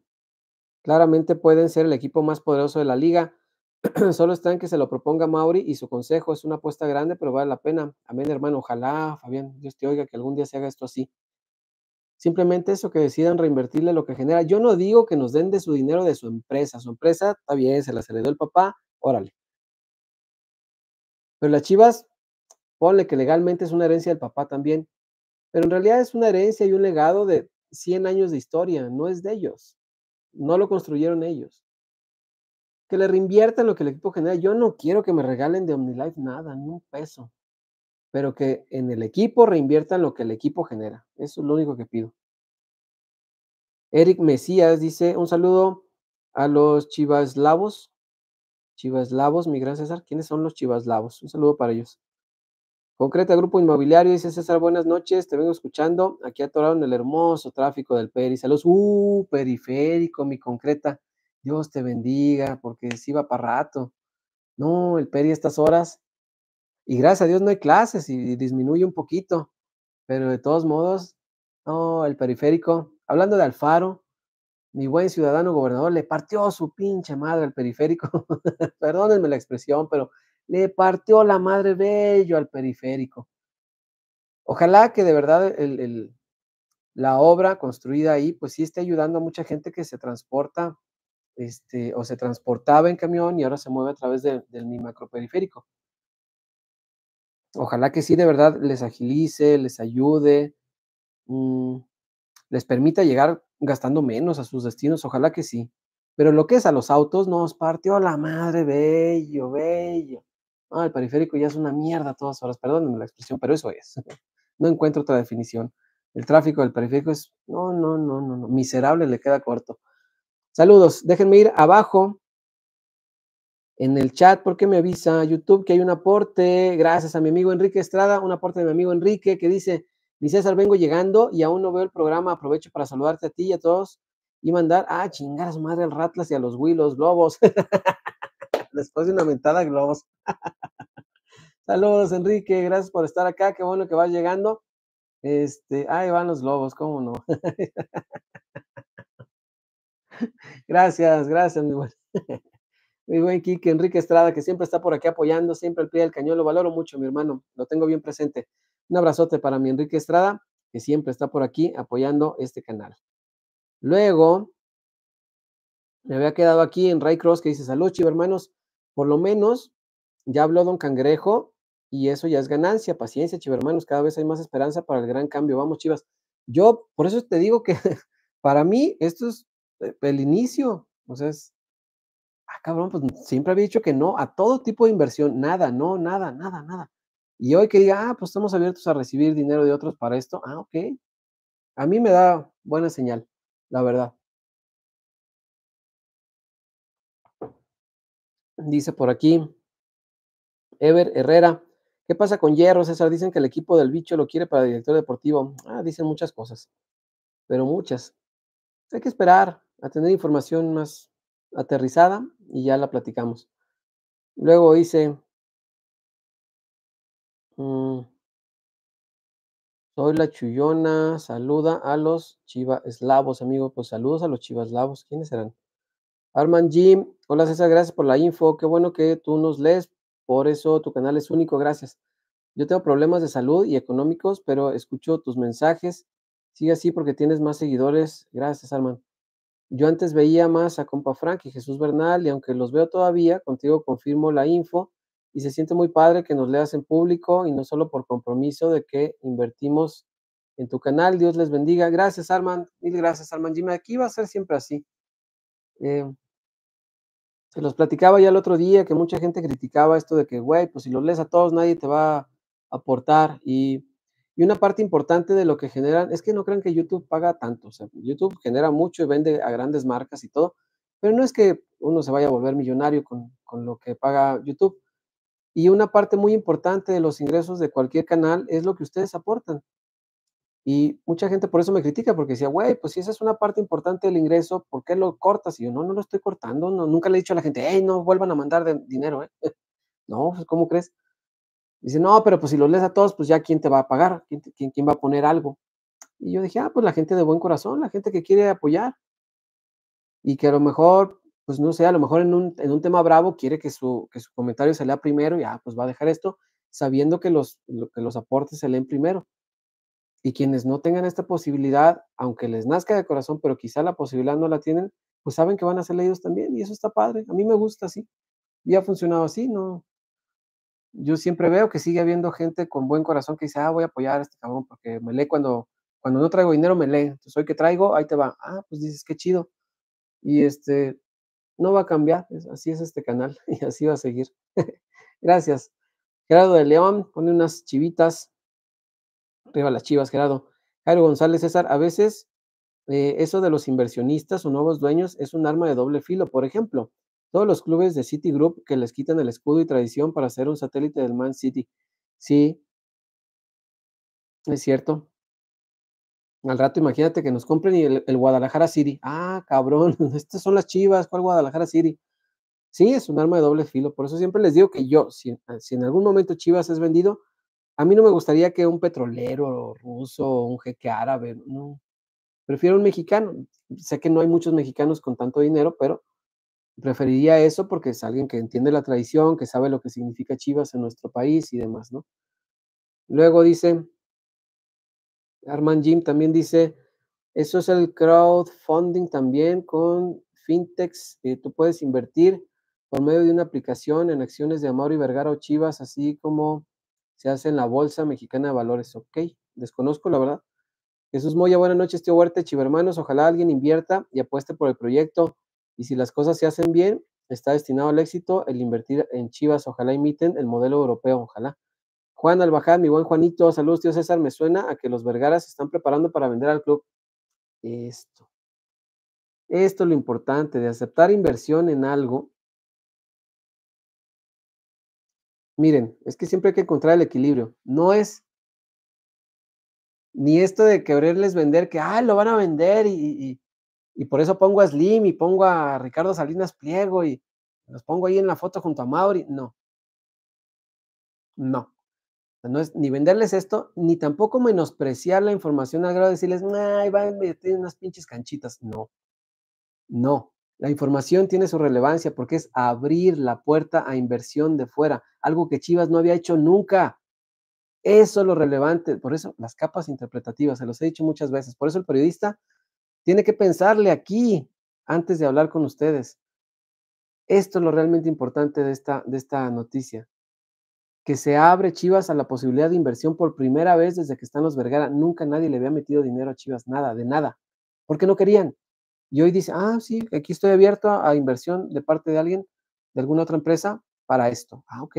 Speaker 1: claramente pueden ser el equipo más poderoso de la liga. Solo están que se lo proponga Mauri y su consejo. Es una apuesta grande, pero vale la pena. Amén, hermano. Ojalá, Fabián, Dios te oiga que algún día se haga esto así simplemente eso, que decidan reinvertirle lo que genera. Yo no digo que nos den de su dinero de su empresa, su empresa está bien, se la heredó el papá, órale. Pero las chivas, ponle que legalmente es una herencia del papá también, pero en realidad es una herencia y un legado de 100 años de historia, no es de ellos, no lo construyeron ellos. Que le reinviertan lo que el equipo genera. Yo no quiero que me regalen de OmniLife nada, ni un peso pero que en el equipo reinviertan lo que el equipo genera. Eso es lo único que pido. Eric Mesías dice, un saludo a los chivaslavos. Chivaslavos, mi gran César. ¿Quiénes son los chivaslavos? Un saludo para ellos. Concreta Grupo Inmobiliario, dice César, buenas noches, te vengo escuchando. Aquí atoraron el hermoso tráfico del Peri. Saludos, uh, periférico, mi concreta. Dios te bendiga, porque sí va para rato. No, el Peri a estas horas y gracias a Dios no hay clases y, disminuye un poquito, pero de todos modos, no, el periférico, hablando de Alfaro, mi buen ciudadano gobernador le partió su pinche madre al periférico, perdónenme la expresión, pero le partió la madre bello al periférico. Ojalá que de verdad el, la obra construida ahí, pues sí esté ayudando a mucha gente que se transporta este, o se transportaba en camión y ahora se mueve a través del mi periférico ojalá que sí de verdad les agilice, les ayude, mm, les permita llegar gastando menos a sus destinos, ojalá que sí. Pero lo que es a los autos nos partió la madre, bello, bello. Ah, el periférico ya es una mierda a todas horas, perdónenme la expresión, pero eso es. No encuentro otra definición. El tráfico del periférico es, no, no, no, no, no, miserable, le queda corto. Saludos, déjenme ir abajo en el chat porque me avisa YouTube que hay un aporte, gracias a mi amigo Enrique Estrada, un aporte de mi amigo Enrique que dice, mi César, vengo llegando y aún no veo el programa, aprovecho para saludarte a ti y a todos y mandar ah, chingar a su madre al Ratlas y a los Willos, Globos. Después de una mentada, Globos. Saludos, Enrique, gracias por estar acá, qué bueno que vas llegando. Este, ahí van los Globos, cómo no. gracias, gracias, mi buen mi buen Kike, Enrique Estrada, que siempre está por aquí apoyando, siempre el pie del cañón, lo valoro mucho, mi hermano, lo tengo bien presente. Un abrazote para mi Enrique Estrada, que siempre está por aquí apoyando este canal. Luego, me había quedado aquí en Ray Cross, que dice, salud, chivo, hermanos, por lo menos ya habló don Cangrejo, y eso ya es ganancia, paciencia, chivermanos, hermanos, cada vez hay más esperanza para el gran cambio, vamos, chivas. Yo, por eso te digo que para mí esto es eh, el inicio, o sea, es ah, cabrón, pues siempre había dicho que no a todo tipo de inversión, nada, no, nada, nada, nada. Y hoy que diga, ah, pues estamos abiertos a recibir dinero de otros para esto, ah, ok. A mí me da buena señal, la verdad. Dice por aquí, Ever Herrera, ¿qué pasa con Hierro, César? Dicen que el equipo del bicho lo quiere para director deportivo. Ah, dicen muchas cosas, pero muchas. Hay que esperar a tener información más, aterrizada y ya la platicamos. Luego hice... Mm. soy la Chullona, saluda a los chivaslavos, amigos. Pues saludos a los chivaslavos. ¿Quiénes serán? Arman Jim, hola César, gracias por la info. Qué bueno que tú nos lees. Por eso tu canal es único, gracias. Yo tengo problemas de salud y económicos, pero escucho tus mensajes. Sigue así porque tienes más seguidores. Gracias, Arman. Yo antes veía más a compa Frank y Jesús Bernal y aunque los veo todavía, contigo confirmo la info y se siente muy padre que nos leas en público y no solo por compromiso de que invertimos en tu canal. Dios les bendiga. Gracias, Arman. Mil gracias, Arman Jimmy. Aquí va a ser siempre así. Eh, se los platicaba ya el otro día que mucha gente criticaba esto de que, güey, pues si los lees a todos nadie te va a aportar y y una parte importante de lo que generan es que no crean que YouTube paga tanto. YouTube genera mucho y vende a grandes marcas y todo, pero no es que uno se vaya a volver millonario con, lo que paga YouTube. Y una parte muy importante de los ingresos de cualquier canal es lo que ustedes aportan. Y mucha gente por eso me critica, porque decía, güey, pues si esa es una parte importante del ingreso, ¿por qué lo cortas? Y yo, no, no lo estoy cortando, no, nunca le he dicho a la gente, hey, no vuelvan a mandar dinero, ¿eh? no, pues, ¿cómo crees? Dice, no, pero pues si los lees a todos, pues ya quién te va a pagar, quién, quién, va a poner algo. Y yo dije, ah, pues la gente de buen corazón, la gente que quiere apoyar. Y que a lo mejor, pues no sé, a lo mejor en un, en un tema bravo quiere que su, su comentario se lea primero y ah, pues va a dejar esto, sabiendo que los, que los aportes se leen primero. Y quienes no tengan esta posibilidad, aunque les nazca de corazón, pero quizá la posibilidad no la tienen, pues saben que van a ser leídos también. Y eso está padre. A mí me gusta así. Y ha funcionado así, no, yo siempre veo que sigue habiendo gente con buen corazón que dice, ah, voy a apoyar a este cabrón porque me lee cuando, cuando no traigo dinero, me lee. Entonces, hoy que traigo, ahí te va. Ah, pues dices, qué chido. Y este, no va a cambiar. Así es este canal y así va a seguir. Gracias. Gerardo de León pone unas chivitas. Arriba las chivas, Gerardo. Jairo González César, a veces eh, eso de los inversionistas o nuevos dueños es un arma de doble filo. Por ejemplo, todos los clubes de Citigroup que les quitan el escudo y tradición para hacer un satélite del Man City. Sí, es cierto. Al rato imagínate que nos compren el, Guadalajara City. Ah, cabrón, estas son las chivas, ¿cuál Guadalajara City? Sí, es un arma de doble filo. Por eso siempre les digo que yo, si, en algún momento Chivas es vendido, a mí no me gustaría que un petrolero ruso, o un jeque árabe, no. Prefiero un mexicano. Sé que no hay muchos mexicanos con tanto dinero, pero preferiría eso porque es alguien que entiende la tradición, que sabe lo que significa Chivas en nuestro país y demás, ¿no? Luego dice, Armand Jim también dice, eso es el crowdfunding también con fintechs, eh, tú puedes invertir por medio de una aplicación en acciones de y Vergara o Chivas, así como se hace en la Bolsa Mexicana de Valores, ok, desconozco la verdad. Jesús Moya, buenas noches, tío Huerta, Chivermanos, ojalá alguien invierta y apueste por el proyecto. Y si las cosas se hacen bien, está destinado al éxito el invertir en Chivas. Ojalá imiten el modelo europeo, ojalá. Juan Albajar, mi buen Juanito, saludos, tío César. Me suena a que los Vergaras se están preparando para vender al club. Esto. Esto es lo importante, de aceptar inversión en algo. Miren, es que siempre hay que encontrar el equilibrio. No es ni esto de quererles vender, que, ah, lo van a vender y, y por eso pongo a Slim y pongo a Ricardo Salinas Pliego y los pongo ahí en la foto junto a Mauri. No. No. No es ni venderles esto, ni tampoco menospreciar la información al grado de decirles, ay, van, eh, tienen unas pinches canchitas. No. No. La información tiene su relevancia porque es abrir la puerta a inversión de fuera, algo que Chivas no había hecho nunca. Eso es lo relevante. Por eso las capas interpretativas, se los he dicho muchas veces. Por eso el periodista tiene que pensarle aquí antes de hablar con ustedes. Esto es lo realmente importante de esta, de esta noticia. Que se abre Chivas a la posibilidad de inversión por primera vez desde que están los Vergara. Nunca nadie le había metido dinero a Chivas, nada, de nada. Porque no querían. Y hoy dice, ah, sí, aquí estoy abierto a, a inversión de parte de alguien, de alguna otra empresa, para esto. Ah, ok.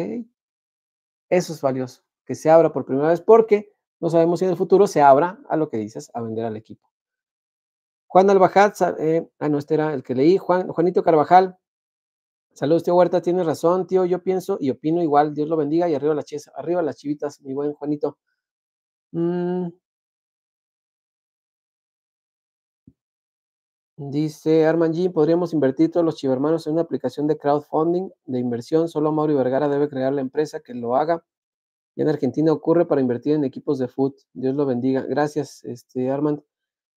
Speaker 1: Eso es valioso, que se abra por primera vez, porque no sabemos si en el futuro se abra a lo que dices, a vender al equipo. Juan albajaz, eh, ah, no, este era el que leí, Juan, Juanito Carvajal. Saludos, tío Huerta, tienes razón, tío, yo pienso y opino igual, Dios lo bendiga y arriba las, chivas, arriba las chivitas, mi buen Juanito. Mm. Dice Armand Jean, podríamos invertir todos los chivermanos en una aplicación de crowdfunding, de inversión, solo Mauro Vergara debe crear la empresa que lo haga. Y en Argentina ocurre para invertir en equipos de foot. Dios lo bendiga. Gracias, este Armand.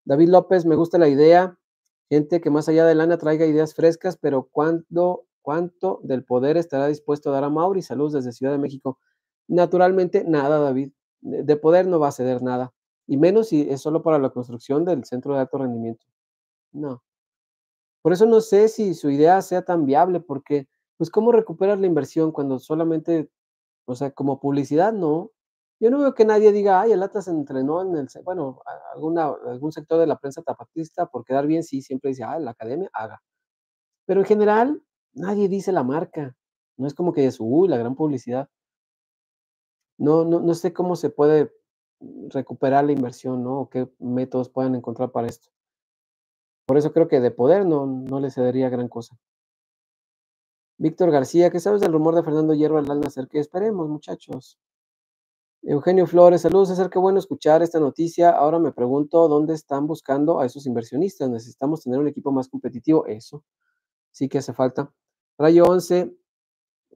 Speaker 1: David López, me gusta la idea. Gente que más allá de lana traiga ideas frescas, pero ¿cuánto del poder estará dispuesto a dar a Mauri? Salud desde Ciudad de México. Naturalmente, nada, David. De poder no va a ceder nada. Y menos si es solo para la construcción del centro de alto rendimiento. No. Por eso no sé si su idea sea tan viable, porque, pues, ¿cómo recuperar la inversión cuando solamente, o sea, como publicidad, no, yo no veo que nadie diga, ay, el Atlas entrenó en el, bueno, algún sector de la prensa tapatista, por quedar bien, sí, siempre dice, ah, la academia, haga. Pero en general, nadie dice la marca. No es como que es, uy, la gran publicidad. No, no, no sé cómo se puede recuperar la inversión, ¿no? O qué métodos puedan encontrar para esto. Por eso creo que de poder no, no le cedería gran cosa. Víctor García, ¿qué sabes del rumor de Fernando Hierro al alma Que esperemos, muchachos. Eugenio Flores, saludos César, qué bueno escuchar esta noticia. Ahora me pregunto dónde están buscando a esos inversionistas. Necesitamos tener un equipo más competitivo. Eso sí que hace falta. Rayo 11,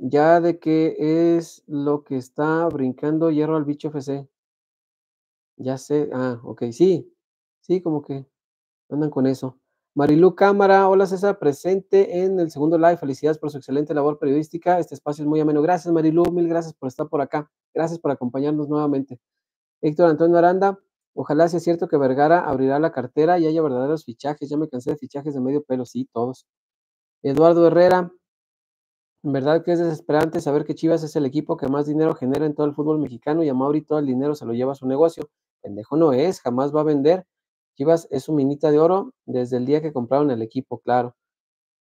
Speaker 1: ya de qué es lo que está brincando hierro al bicho FC. Ya sé, ah, ok, sí, sí, como que andan con eso. Marilu Cámara, hola César, presente en el segundo live. Felicidades por su excelente labor periodística. Este espacio es muy ameno. Gracias, Marilu, mil gracias por estar por acá. Gracias por acompañarnos nuevamente. Héctor Antonio Aranda, ojalá sea cierto que Vergara abrirá la cartera y haya verdaderos fichajes. Ya me cansé de fichajes de medio pelo, sí, todos. Eduardo Herrera, en verdad que es desesperante saber que Chivas es el equipo que más dinero genera en todo el fútbol mexicano y a Mauri todo el dinero se lo lleva a su negocio. Pendejo no es, jamás va a vender Chivas es su minita de oro desde el día que compraron el equipo, claro.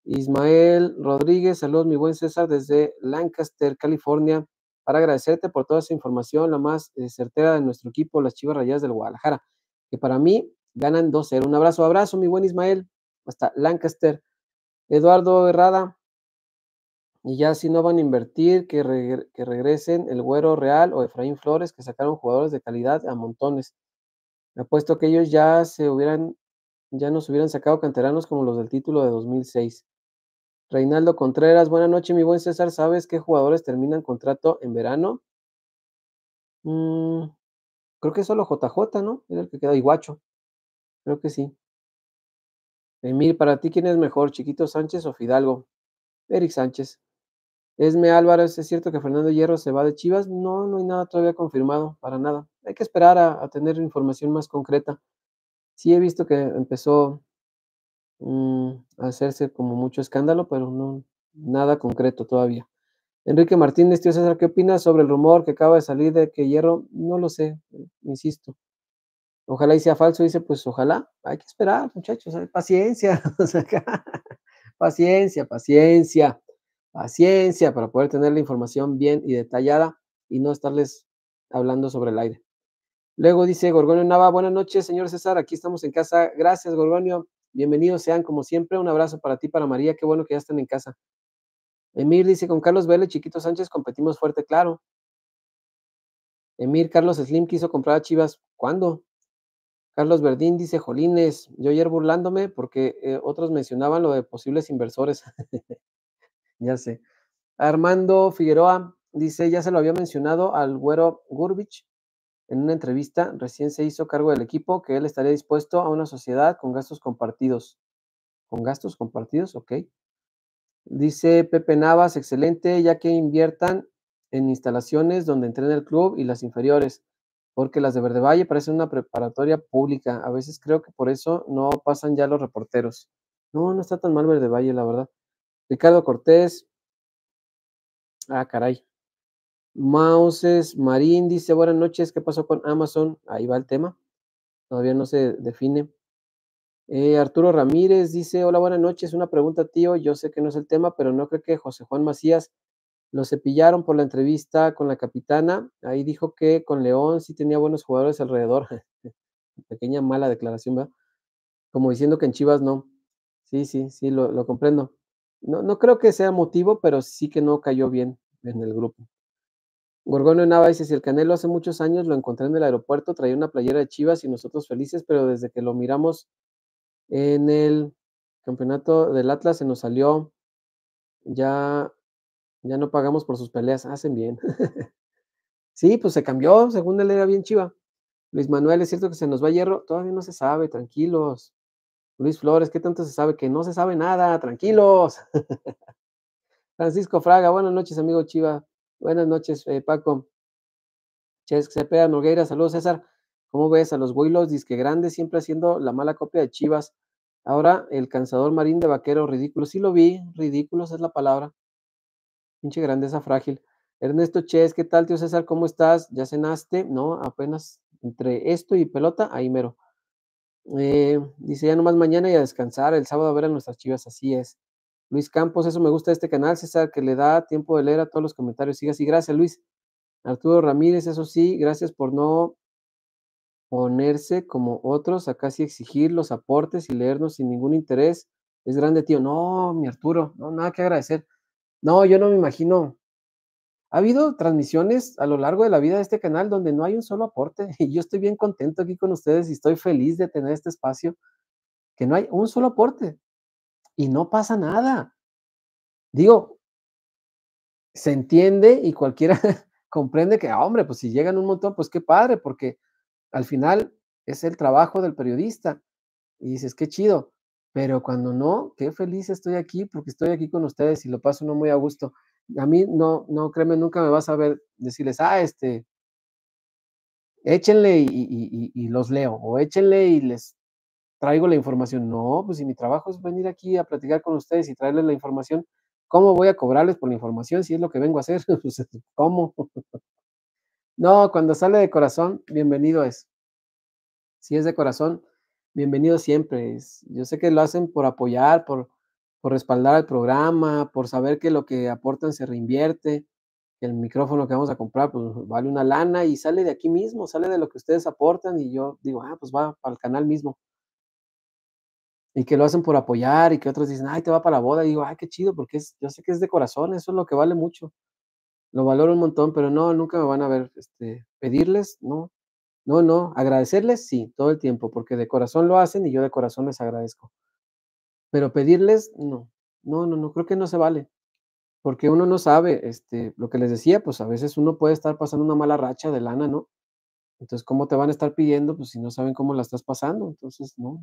Speaker 1: Ismael Rodríguez, saludos, mi buen César, desde Lancaster, California, para agradecerte por toda esa información, la más eh, certera de nuestro equipo, las Chivas Rayadas del Guadalajara, que para mí ganan 2-0. Un abrazo, abrazo, mi buen Ismael, hasta Lancaster. Eduardo Herrada, y ya si no van a invertir, que, que regresen el Güero Real o Efraín Flores, que sacaron jugadores de calidad a montones. Apuesto que ellos ya se hubieran, ya nos hubieran sacado canteranos como los del título de 2006. Reinaldo Contreras, buena noche, mi buen César. ¿Sabes qué jugadores terminan contrato en verano? Mm, creo que solo JJ, ¿no? Es el que quedó Iguacho. Creo que sí. Emil, para ti, ¿quién es mejor, Chiquito Sánchez o Fidalgo? Eric Sánchez. Esme Álvarez, ¿es cierto que Fernando Hierro se va de Chivas? No, no hay nada todavía confirmado, para nada. Hay que esperar a, tener información más concreta. Sí he visto que empezó mm, a hacerse como mucho escándalo, pero no nada concreto todavía. Enrique Martínez, tío César, ¿qué opinas sobre el rumor que acaba de salir de que Hierro? No lo sé, eh, insisto. Ojalá y sea falso, dice, pues ojalá, hay que esperar, muchachos, ¿eh? paciencia, paciencia, paciencia paciencia para poder tener la información bien y detallada y no estarles hablando sobre el aire. Luego dice Gorgonio Nava, buenas noches, señor César, aquí estamos en casa. Gracias, Gorgonio. Bienvenidos sean, como siempre, un abrazo para ti, para María, qué bueno que ya están en casa. Emir dice, con Carlos Vélez, Chiquito Sánchez, competimos fuerte, claro. Emir, Carlos Slim quiso comprar a Chivas, ¿cuándo? Carlos Verdín dice, Jolines, yo ayer burlándome porque eh, otros mencionaban lo de posibles inversores. Ya sé. Armando Figueroa dice, ya se lo había mencionado al güero Gurbich en una entrevista, recién se hizo cargo del equipo, que él estaría dispuesto a una sociedad con gastos compartidos. ¿Con gastos compartidos? Ok. Dice Pepe Navas, excelente, ya que inviertan en instalaciones donde entrena el club y las inferiores, porque las de Verde Valle parecen una preparatoria pública. A veces creo que por eso no pasan ya los reporteros. No, no está tan mal Verde Valle, la verdad. Ricardo Cortés. Ah, caray. Mauses Marín dice, buenas noches, ¿qué pasó con Amazon? Ahí va el tema. Todavía no se define. Eh, Arturo Ramírez dice, hola, buenas noches, una pregunta, tío. Yo sé que no es el tema, pero no creo que José Juan Macías lo cepillaron por la entrevista con la capitana. Ahí dijo que con León sí tenía buenos jugadores alrededor. Pequeña mala declaración, ¿verdad? Como diciendo que en Chivas no. Sí, sí, sí, lo comprendo. No, no creo que sea motivo, pero sí que no cayó bien en el grupo. Gorgonio Nava dice, si el Canelo hace muchos años lo encontré en el aeropuerto, traía una playera de Chivas y nosotros felices, pero desde que lo miramos en el campeonato del Atlas se nos salió, ya, ya no pagamos por sus peleas, hacen bien. sí, pues se cambió, según él era bien Chiva. Luis Manuel, es cierto que se nos va hierro, todavía no se sabe, tranquilos. Luis Flores, ¿qué tanto se sabe? Que no se sabe nada, tranquilos. Francisco Fraga, buenas noches, amigo Chiva. Buenas noches, eh, Paco. Ches Cepeda Nogueira, saludos, César. ¿Cómo ves a los Dice Disque grande, siempre haciendo la mala copia de Chivas. Ahora, el cansador marín de vaquero, ridículo. Sí lo vi, ridículos es la palabra. Pinche grandeza frágil. Ernesto Ches, ¿qué tal, tío César? ¿Cómo estás? ¿Ya cenaste? No, apenas entre esto y pelota, ahí mero. Eh, dice ya nomás mañana y a descansar, el sábado a ver a nuestras chivas, así es. Luis Campos, eso me gusta de este canal, César, que le da tiempo de leer a todos los comentarios. siga así, gracias Luis. Arturo Ramírez, eso sí, gracias por no ponerse como otros a casi exigir los aportes y leernos sin ningún interés. Es grande, tío. No, mi Arturo, no, nada que agradecer. No, yo no me imagino ha habido transmisiones a lo largo de la vida de este canal donde no hay un solo aporte y yo estoy bien contento aquí con ustedes y estoy feliz de tener este espacio, que no hay un solo aporte y no pasa nada. Digo, se entiende y cualquiera comprende que, ah, hombre, pues si llegan un montón, pues qué padre, porque al final es el trabajo del periodista. Y dices, qué chido. Pero cuando no, qué feliz estoy aquí porque estoy aquí con ustedes y lo paso no muy a gusto a mí no, no, créeme, nunca me vas a ver decirles, ah, este, échenle y, los leo, o échenle y les traigo la información. No, pues si mi trabajo es venir aquí a platicar con ustedes y traerles la información, ¿cómo voy a cobrarles por la información si es lo que vengo a hacer? Pues, este, ¿Cómo? no, cuando sale de corazón, bienvenido es. Si es de corazón, bienvenido siempre es. Yo sé que lo hacen por apoyar, por por respaldar al programa, por saber que lo que aportan se reinvierte, que el micrófono que vamos a comprar pues vale una lana y sale de aquí mismo, sale de lo que ustedes aportan y yo digo, ah, pues va para el canal mismo. Y que lo hacen por apoyar y que otros dicen, ay, te va para la boda. Y digo, ay, qué chido, porque yo sé que es de corazón, eso es lo que vale mucho. Lo valoro un montón, pero no, nunca me van a ver este, pedirles, no, no, no, agradecerles sí, todo el tiempo, porque de corazón lo hacen y yo de corazón les agradezco pero pedirles, no, no, no, no, creo que no se vale, porque uno no sabe, este, lo que les decía, pues a veces uno puede estar pasando una mala racha de lana, ¿no? Entonces, ¿cómo te van a estar pidiendo? Pues si no saben cómo la estás pasando, entonces, no,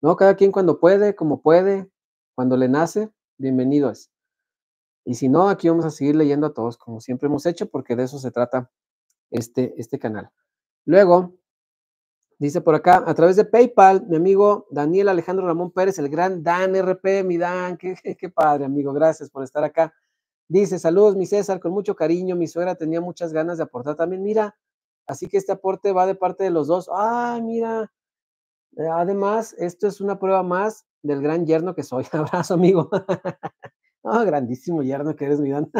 Speaker 1: no, cada quien cuando puede, como puede, cuando le nace, bienvenido es. Y si no, aquí vamos a seguir leyendo a todos, como siempre hemos hecho, porque de eso se trata este, este canal. Luego, Dice por acá, a través de PayPal, mi amigo Daniel Alejandro Ramón Pérez, el gran Dan RP, mi Dan, qué, padre, amigo, gracias por estar acá. Dice, saludos, mi César, con mucho cariño, mi suegra tenía muchas ganas de aportar también, mira, así que este aporte va de parte de los dos. Ah, mira, eh, además, esto es una prueba más del gran yerno que soy. Abrazo, amigo. oh, grandísimo yerno que eres, mi Dan.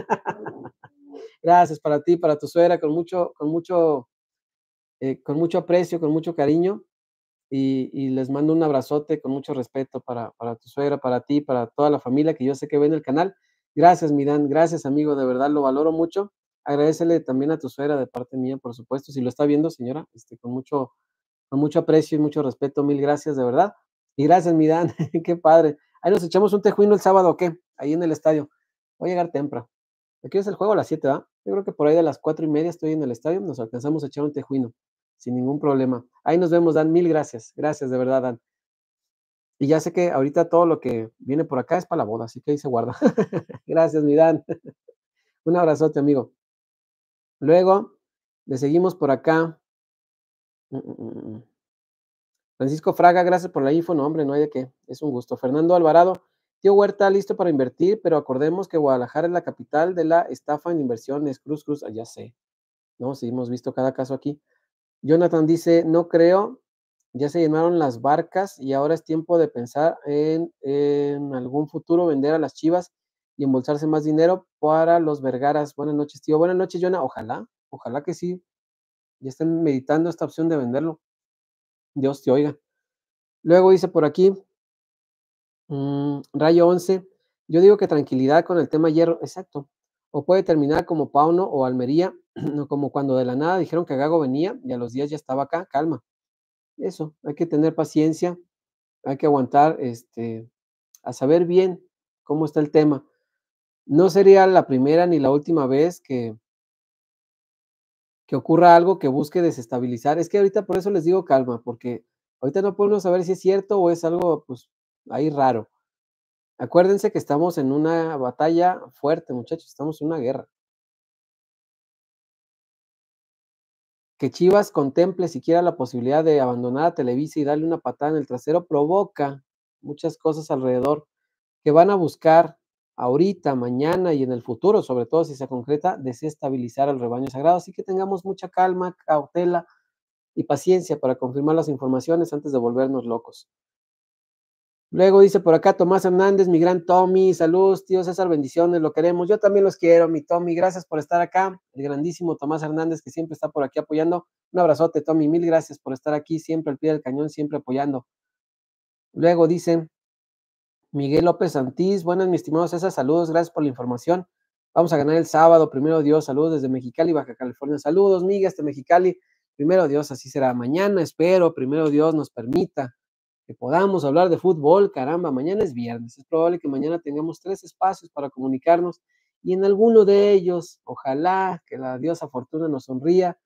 Speaker 1: Gracias para ti, para tu suegra, con mucho, con mucho eh, con mucho aprecio, con mucho cariño y, les mando un abrazote con mucho respeto para, para, tu suegra, para ti, para toda la familia que yo sé que ve en el canal. Gracias, Midán, gracias, amigo, de verdad lo valoro mucho. Agradecele también a tu suegra de parte mía, por supuesto, si lo está viendo, señora, este, con, mucho, con mucho aprecio y mucho respeto, mil gracias, de verdad. Y gracias, Midán, qué padre. Ahí nos echamos un tejuino el sábado, ¿o qué? Ahí en el estadio. Voy a llegar temprano. Aquí es el juego a las 7, ¿verdad? Yo creo que por ahí de las cuatro y media estoy en el estadio, nos alcanzamos a echar un tejuino sin ningún problema. Ahí nos vemos, Dan. Mil gracias. Gracias, de verdad, Dan. Y ya sé que ahorita todo lo que viene por acá es para la boda, así que ahí se guarda. gracias, mi Dan. Un abrazote, amigo. Luego, le seguimos por acá. Mm, mm, mm, Francisco Fraga, gracias por la info. No, hombre, no hay de qué. Es un gusto. Fernando Alvarado, tío Huerta, listo para invertir, pero acordemos que Guadalajara es la capital de la estafa en inversiones. Cruz Cruz, allá ah, sé. ¿No? si hemos visto cada caso aquí. Jonathan dice, no creo, ya se llenaron las barcas y ahora es tiempo de pensar en, algún futuro vender a las chivas y embolsarse más dinero para los Vergaras. Buenas noches, tío. Buenas noches, Jonah. Ojalá, ojalá que sí. Ya estén meditando esta opción de venderlo. Dios te oiga. Luego dice por aquí, mm, Rayo 11, yo digo que tranquilidad con el tema hierro, exacto. O puede terminar como Pauno o Almería, no como cuando de la nada dijeron que Gago venía y a los días ya estaba acá, calma. Eso, hay que tener paciencia, hay que aguantar, este, a saber bien cómo está el tema. No sería la primera ni la última vez que, que ocurra algo que busque desestabilizar. Es que ahorita por eso les digo calma, porque ahorita no podemos saber si es cierto o es algo, pues, ahí raro. Acuérdense que estamos en una batalla fuerte, muchachos, estamos en una guerra. que Chivas contemple siquiera la posibilidad de abandonar a Televisa y darle una patada en el trasero provoca muchas cosas alrededor que van a buscar ahorita, mañana y en el futuro, sobre todo si se concreta, desestabilizar al rebaño sagrado. Así que tengamos mucha calma, cautela y paciencia para confirmar las informaciones antes de volvernos locos. Luego dice por acá Tomás Hernández, mi gran Tommy, saludos, tío César, bendiciones, lo queremos. Yo también los quiero, mi Tommy, gracias por estar acá. El grandísimo Tomás Hernández que siempre está por aquí apoyando. Un abrazote, Tommy, mil gracias por estar aquí, siempre al pie del cañón, siempre apoyando. Luego dice Miguel López Santís, buenas, mi estimado César, saludos, gracias por la información. Vamos a ganar el sábado, primero Dios, saludos desde Mexicali, Baja California, saludos, Miguel, hasta Mexicali. Primero Dios, así será mañana, espero, primero Dios nos permita podamos hablar de fútbol. Caramba, mañana es viernes. Es probable que mañana tengamos tres espacios para comunicarnos y en alguno de ellos, ojalá que la diosa fortuna nos sonría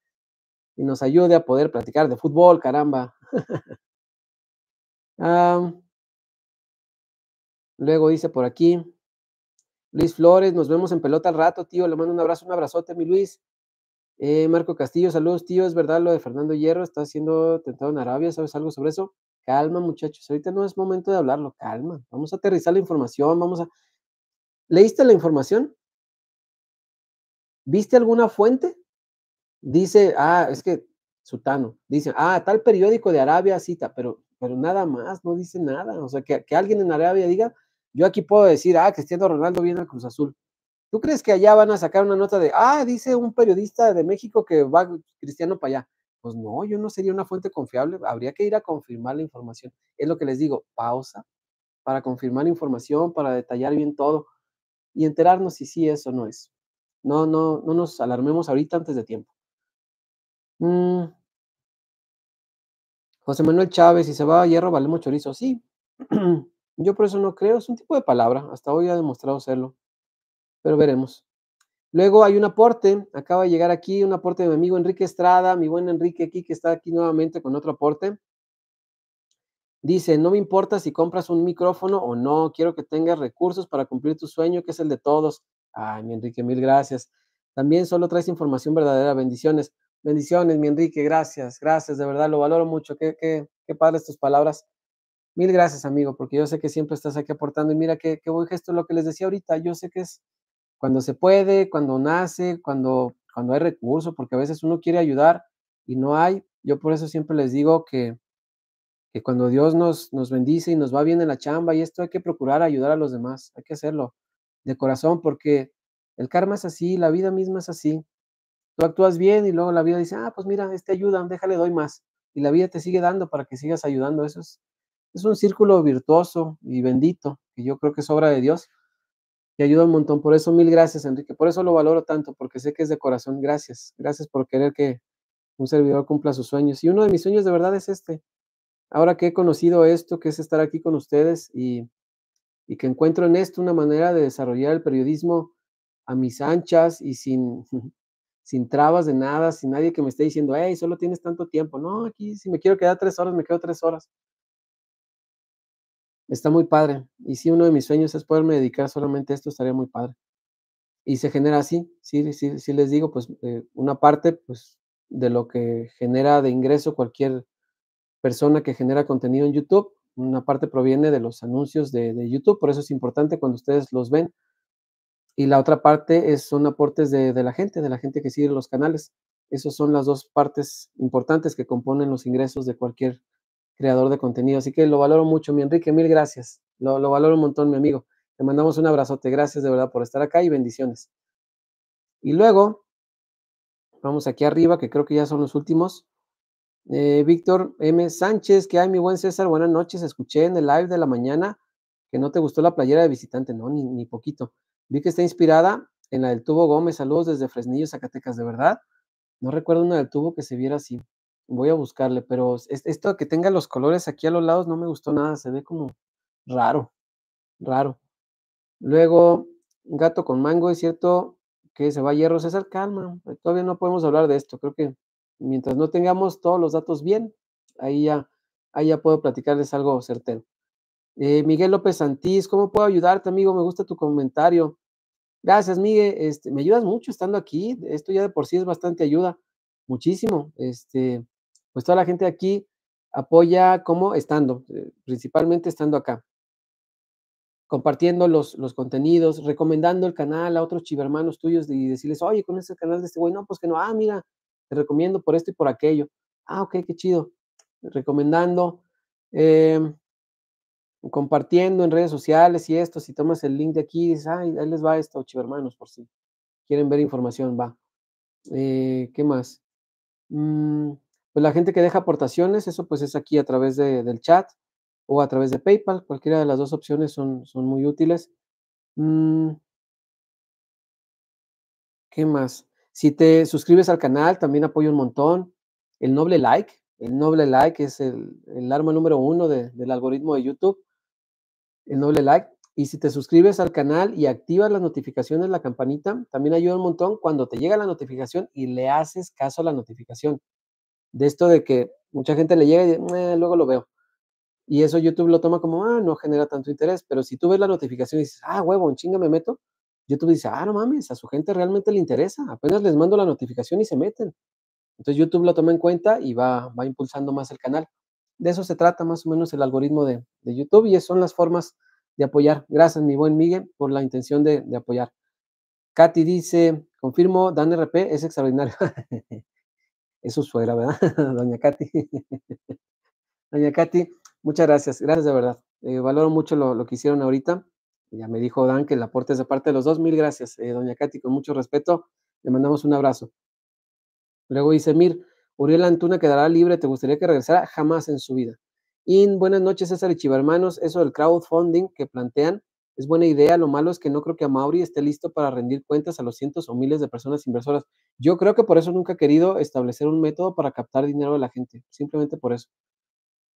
Speaker 1: y nos ayude a poder platicar de fútbol. Caramba. luego dice por aquí. Luis Flores, nos vemos en pelota al rato, tío. Le mando un abrazo, un abrazote, mi Luis. Eh, Marco Castillo, saludos, tío. Es verdad lo de Fernando Hierro, está siendo tentado en Arabia. ¿Sabes algo sobre eso? Calma, muchachos, ahorita no es momento de hablarlo, calma. Vamos a aterrizar la información, vamos a... ¿Leíste la información? ¿Viste alguna fuente? Dice, ah, es que Sutano, dice, ah, tal periódico de Arabia cita, pero, pero nada más, no dice nada. O sea, que, que alguien en Arabia diga, yo aquí puedo decir, ah, Cristiano Ronaldo viene a Cruz Azul. ¿Tú crees que allá van a sacar una nota de, ah, dice un periodista de México que va Cristiano para allá? Pues no, yo no sería una fuente confiable, habría que ir a confirmar la información. Es lo que les digo, pausa para confirmar información, para detallar bien todo y enterarnos si sí es o no es. No, no, no nos alarmemos ahorita antes de tiempo. Mm. José Manuel Chávez, si se va a hierro, valemos chorizo. Sí, yo por eso no creo, es un tipo de palabra, hasta hoy ha demostrado serlo, pero veremos. Luego hay un aporte, acaba de llegar aquí un aporte de mi amigo Enrique Estrada, mi buen Enrique aquí que está aquí nuevamente con otro aporte. Dice, no me importa si compras un micrófono o no, quiero que tengas recursos para cumplir tu sueño, que es el de todos. Ay, mi Enrique, mil gracias. También solo traes información verdadera, bendiciones. Bendiciones, mi Enrique, gracias, gracias, de verdad, lo valoro mucho. Qué, qué, qué padres tus palabras. Mil gracias, amigo, porque yo sé que siempre estás aquí aportando. Y mira qué, qué buen gesto lo que les decía ahorita. Yo sé que es cuando se puede, cuando nace, cuando, cuando hay recurso, porque a veces uno quiere ayudar y no hay. Yo por eso siempre les digo que, que cuando Dios nos, nos bendice y nos va bien en la chamba y esto hay que procurar ayudar a los demás, hay que hacerlo de corazón porque el karma es así, la vida misma es así. Tú actúas bien y luego la vida dice, ah, pues mira, este ayuda, déjale, doy más. Y la vida te sigue dando para que sigas ayudando. Eso es, es un círculo virtuoso y bendito que yo creo que es obra de Dios y ayuda un montón. Por eso mil gracias, Enrique. Por eso lo valoro tanto, porque sé que es de corazón. Gracias. Gracias por querer que un servidor cumpla sus sueños. Y uno de mis sueños de verdad es este. Ahora que he conocido esto, que es estar aquí con ustedes y, y que encuentro en esto una manera de desarrollar el periodismo a mis anchas y sin, sin trabas de nada, sin nadie que me esté diciendo, hey, solo tienes tanto tiempo. No, aquí si me quiero quedar tres horas, me quedo tres horas está muy padre. Y si uno de mis sueños es poderme dedicar solamente a esto, estaría muy padre. Y se genera así, sí, sí, sí les digo, pues eh, una parte pues, de lo que genera de ingreso cualquier persona que genera contenido en YouTube, una parte proviene de los anuncios de, YouTube, por eso es importante cuando ustedes los ven. Y la otra parte es, son aportes de, de la gente, de la gente que sigue los canales. Esas son las dos partes importantes que componen los ingresos de cualquier creador de contenido. Así que lo valoro mucho, mi Enrique, mil gracias. Lo, valoro un montón, mi amigo. Te mandamos un abrazote. Gracias de verdad por estar acá y bendiciones. Y luego, vamos aquí arriba, que creo que ya son los últimos. Eh, Víctor M. Sánchez, que hay mi buen César, buenas noches. Escuché en el live de la mañana que no te gustó la playera de visitante, no, ni, ni poquito. Vi que está inspirada en la del tubo Gómez. Saludos desde Fresnillo, Zacatecas, de verdad. No recuerdo una del tubo que se viera así. Voy a buscarle, pero esto que tenga los colores aquí a los lados no me gustó nada, se ve como raro, raro. Luego, gato con mango, es cierto que se va a hierro. César, calma, eh, todavía no podemos hablar de esto. Creo que mientras no tengamos todos los datos bien, ahí ya, ahí ya puedo platicarles algo certero. Eh, Miguel López Santís, ¿cómo puedo ayudarte, amigo? Me gusta tu comentario. Gracias, Miguel. Este, me ayudas mucho estando aquí. Esto ya de por sí es bastante ayuda. Muchísimo. Este, pues toda la gente aquí apoya como estando, eh, principalmente estando acá, compartiendo los, los contenidos, recomendando el canal a otros chivermanos tuyos y decirles, oye, con ese canal de este güey, no, pues que no, ah, mira, te recomiendo por esto y por aquello. Ah, ok, qué chido. Recomendando, em, compartiendo en redes sociales y esto, si tomas el link de aquí, dices, ay, ahí les va esto, chivermanos, por si quieren ver información, va. Eh, ¿Qué más? Mm, pues la gente que deja aportaciones, eso pues es aquí a través del chat o a través de PayPal, cualquiera de las dos opciones son, son muy útiles. Mm. ¿Qué más? Si te suscribes al canal, también apoyo un montón. El noble like, el noble like es el, arma número uno del algoritmo de YouTube. El noble like. Y si te suscribes al canal y activas las notificaciones, la campanita, también ayuda un montón cuando te llega la notificación y le haces caso a la notificación de esto de que mucha gente le llega y luego lo veo. Y eso YouTube lo toma como, ah, no genera tanto interés, pero si tú ves la notificación y dices, ah, huevo, en chinga me meto, YouTube dice, ah, no mames, a su gente realmente le interesa, apenas les mando la notificación y se meten. Entonces YouTube lo toma en cuenta y va, va impulsando más el canal. De eso se trata más o menos el algoritmo de, YouTube y esas son las formas de apoyar. Gracias, mi buen Miguel, por la intención de, de apoyar. Katy dice, confirmo, Dan RP es extraordinario. Eso su ¿verdad? Doña Katy. Doña Katy, muchas gracias, gracias de verdad. Eh, valoro mucho lo, lo, que hicieron ahorita. Ya me dijo Dan que el aporte es de parte de los dos. Mil gracias, eh, doña Katy, con mucho respeto. Le mandamos un abrazo. Luego dice Mir, Uriel Antuna quedará libre, ¿te gustaría que regresara? Jamás en su vida. Y buenas noches, César y Chiva, hermanos. Eso del crowdfunding que plantean, es buena idea, lo malo es que no creo que a Mauri esté listo para rendir cuentas a los cientos o miles de personas inversoras. Yo creo que por eso nunca he querido establecer un método para captar dinero de la gente, simplemente por eso.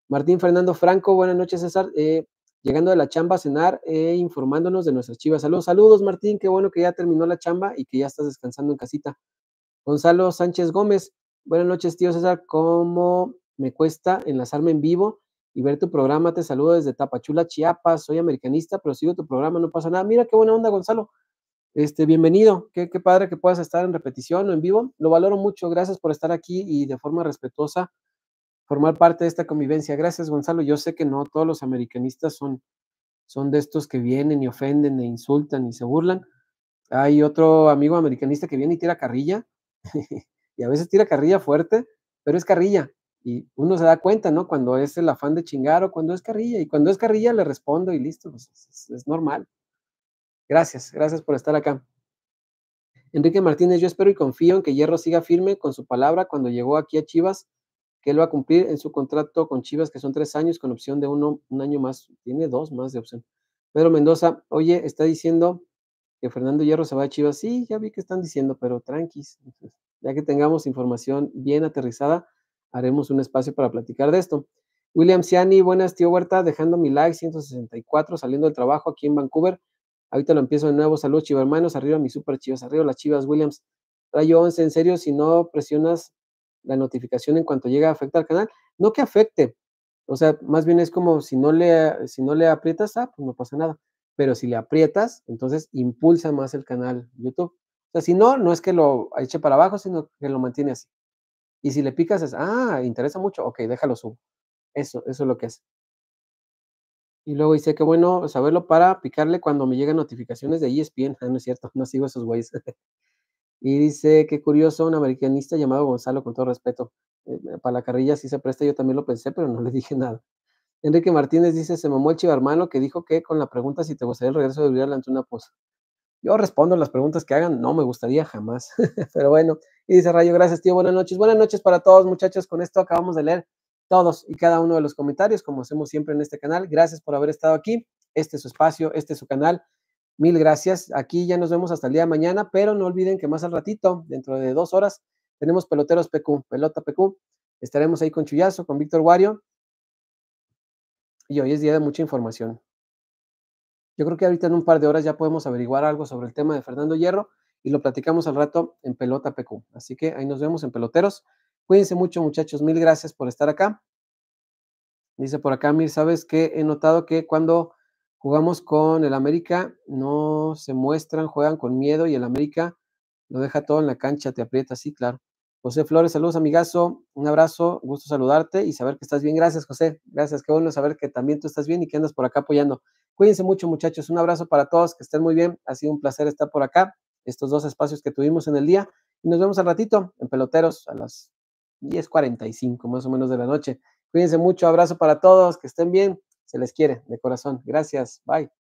Speaker 1: Martín Fernando Franco, buenas noches César. Eh, llegando de la chamba a cenar e informándonos de nuestras chivas. Saludos, saludos Martín, qué bueno que ya terminó la chamba y que ya estás descansando en casita. Gonzalo Sánchez Gómez, buenas noches tío César, ¿cómo me cuesta enlazarme en vivo? y ver tu programa. Te saludo desde Tapachula, Chiapas. Soy americanista, pero sigo tu programa, no pasa nada. Mira qué buena onda, Gonzalo. Este, bienvenido. Qué, padre que puedas estar en repetición o en vivo. Lo valoro mucho. Gracias por estar aquí y de forma respetuosa formar parte de esta convivencia. Gracias, Gonzalo. Yo sé que no todos los americanistas son, son de estos que vienen y ofenden e insultan y se burlan. Hay otro amigo americanista que viene y tira carrilla, y a veces tira carrilla fuerte, pero es carrilla, y uno se da cuenta, ¿no? Cuando es el afán de chingar o cuando es carrilla. Y cuando es carrilla le respondo y listo, pues, es, normal. Gracias, gracias por estar acá. Enrique Martínez, yo espero y confío en que Hierro siga firme con su palabra cuando llegó aquí a Chivas, que él va a cumplir en su contrato con Chivas, que son tres años con opción de uno, un año más. Tiene dos más de opción. Pedro Mendoza, oye, está diciendo que Fernando Hierro se va a Chivas. Sí, ya vi que están diciendo, pero tranquis. Ya que tengamos información bien aterrizada, haremos un espacio para platicar de esto. William Ciani, buenas, tío Huerta, dejando mi like 164, saliendo del trabajo aquí en Vancouver. Ahorita lo empiezo de nuevo. Saludos, chivas hermanos. Arriba, mis super chivas. Arriba, las chivas Williams. Rayo 11, en serio, si no presionas la notificación en cuanto llega, afecta al canal. No que afecte. O sea, más bien es como si no le, si no le aprietas, ah, pues no pasa nada. Pero si le aprietas, entonces impulsa más el canal YouTube. O sea, si no, no es que lo eche para abajo, sino que lo mantiene así. Y si le picas es, ah, interesa mucho, ok, déjalo subo. Eso, eso es lo que hace. Y luego dice que bueno saberlo para picarle cuando me llegan notificaciones de ESPN. Ah, no es cierto, no sigo esos güeyes. y dice, qué curioso, un americanista llamado Gonzalo, con todo respeto. Eh, para la carrilla sí se presta, yo también lo pensé, pero no le dije nada. Enrique Martínez dice, se mamó el chivarmano que dijo que con la pregunta si te gustaría el regreso de Uriel ante una posa. Pues". Yo respondo las preguntas que hagan, no me gustaría jamás, pero bueno. Y dice Rayo, gracias tío, buenas noches. Buenas noches para todos muchachos, con esto acabamos de leer todos y cada uno de los comentarios, como hacemos siempre en este canal. Gracias por haber estado aquí. Este es su espacio, este es su canal. Mil gracias. Aquí ya nos vemos hasta el día de mañana, pero no olviden que más al ratito, dentro de dos horas, tenemos peloteros PQ, pelota PQ. Estaremos ahí con Chuyazo, con Víctor Guario Y hoy es día de mucha información. Yo creo que ahorita en un par de horas ya podemos averiguar algo sobre el tema de Fernando Hierro y lo platicamos al rato en Pelota PQ. Así que ahí nos vemos en Peloteros. Cuídense mucho, muchachos. Mil gracias por estar acá. Dice por acá, Mir, sabes qué? he notado que cuando jugamos con el América no se muestran, juegan con miedo y el América lo deja todo en la cancha, te aprieta, así, claro. José Flores, saludos, amigazo. Un abrazo, gusto saludarte y saber que estás bien. Gracias, José. Gracias, qué bueno saber que también tú estás bien y que andas por acá apoyando. Cuídense mucho, muchachos. Un abrazo para todos, que estén muy bien. Ha sido un placer estar por acá, estos dos espacios que tuvimos en el día. Y nos vemos al ratito en Peloteros a las 10:45 más o menos de la noche. Cuídense mucho, abrazo para todos, que estén bien. Se les quiere de corazón. Gracias, bye.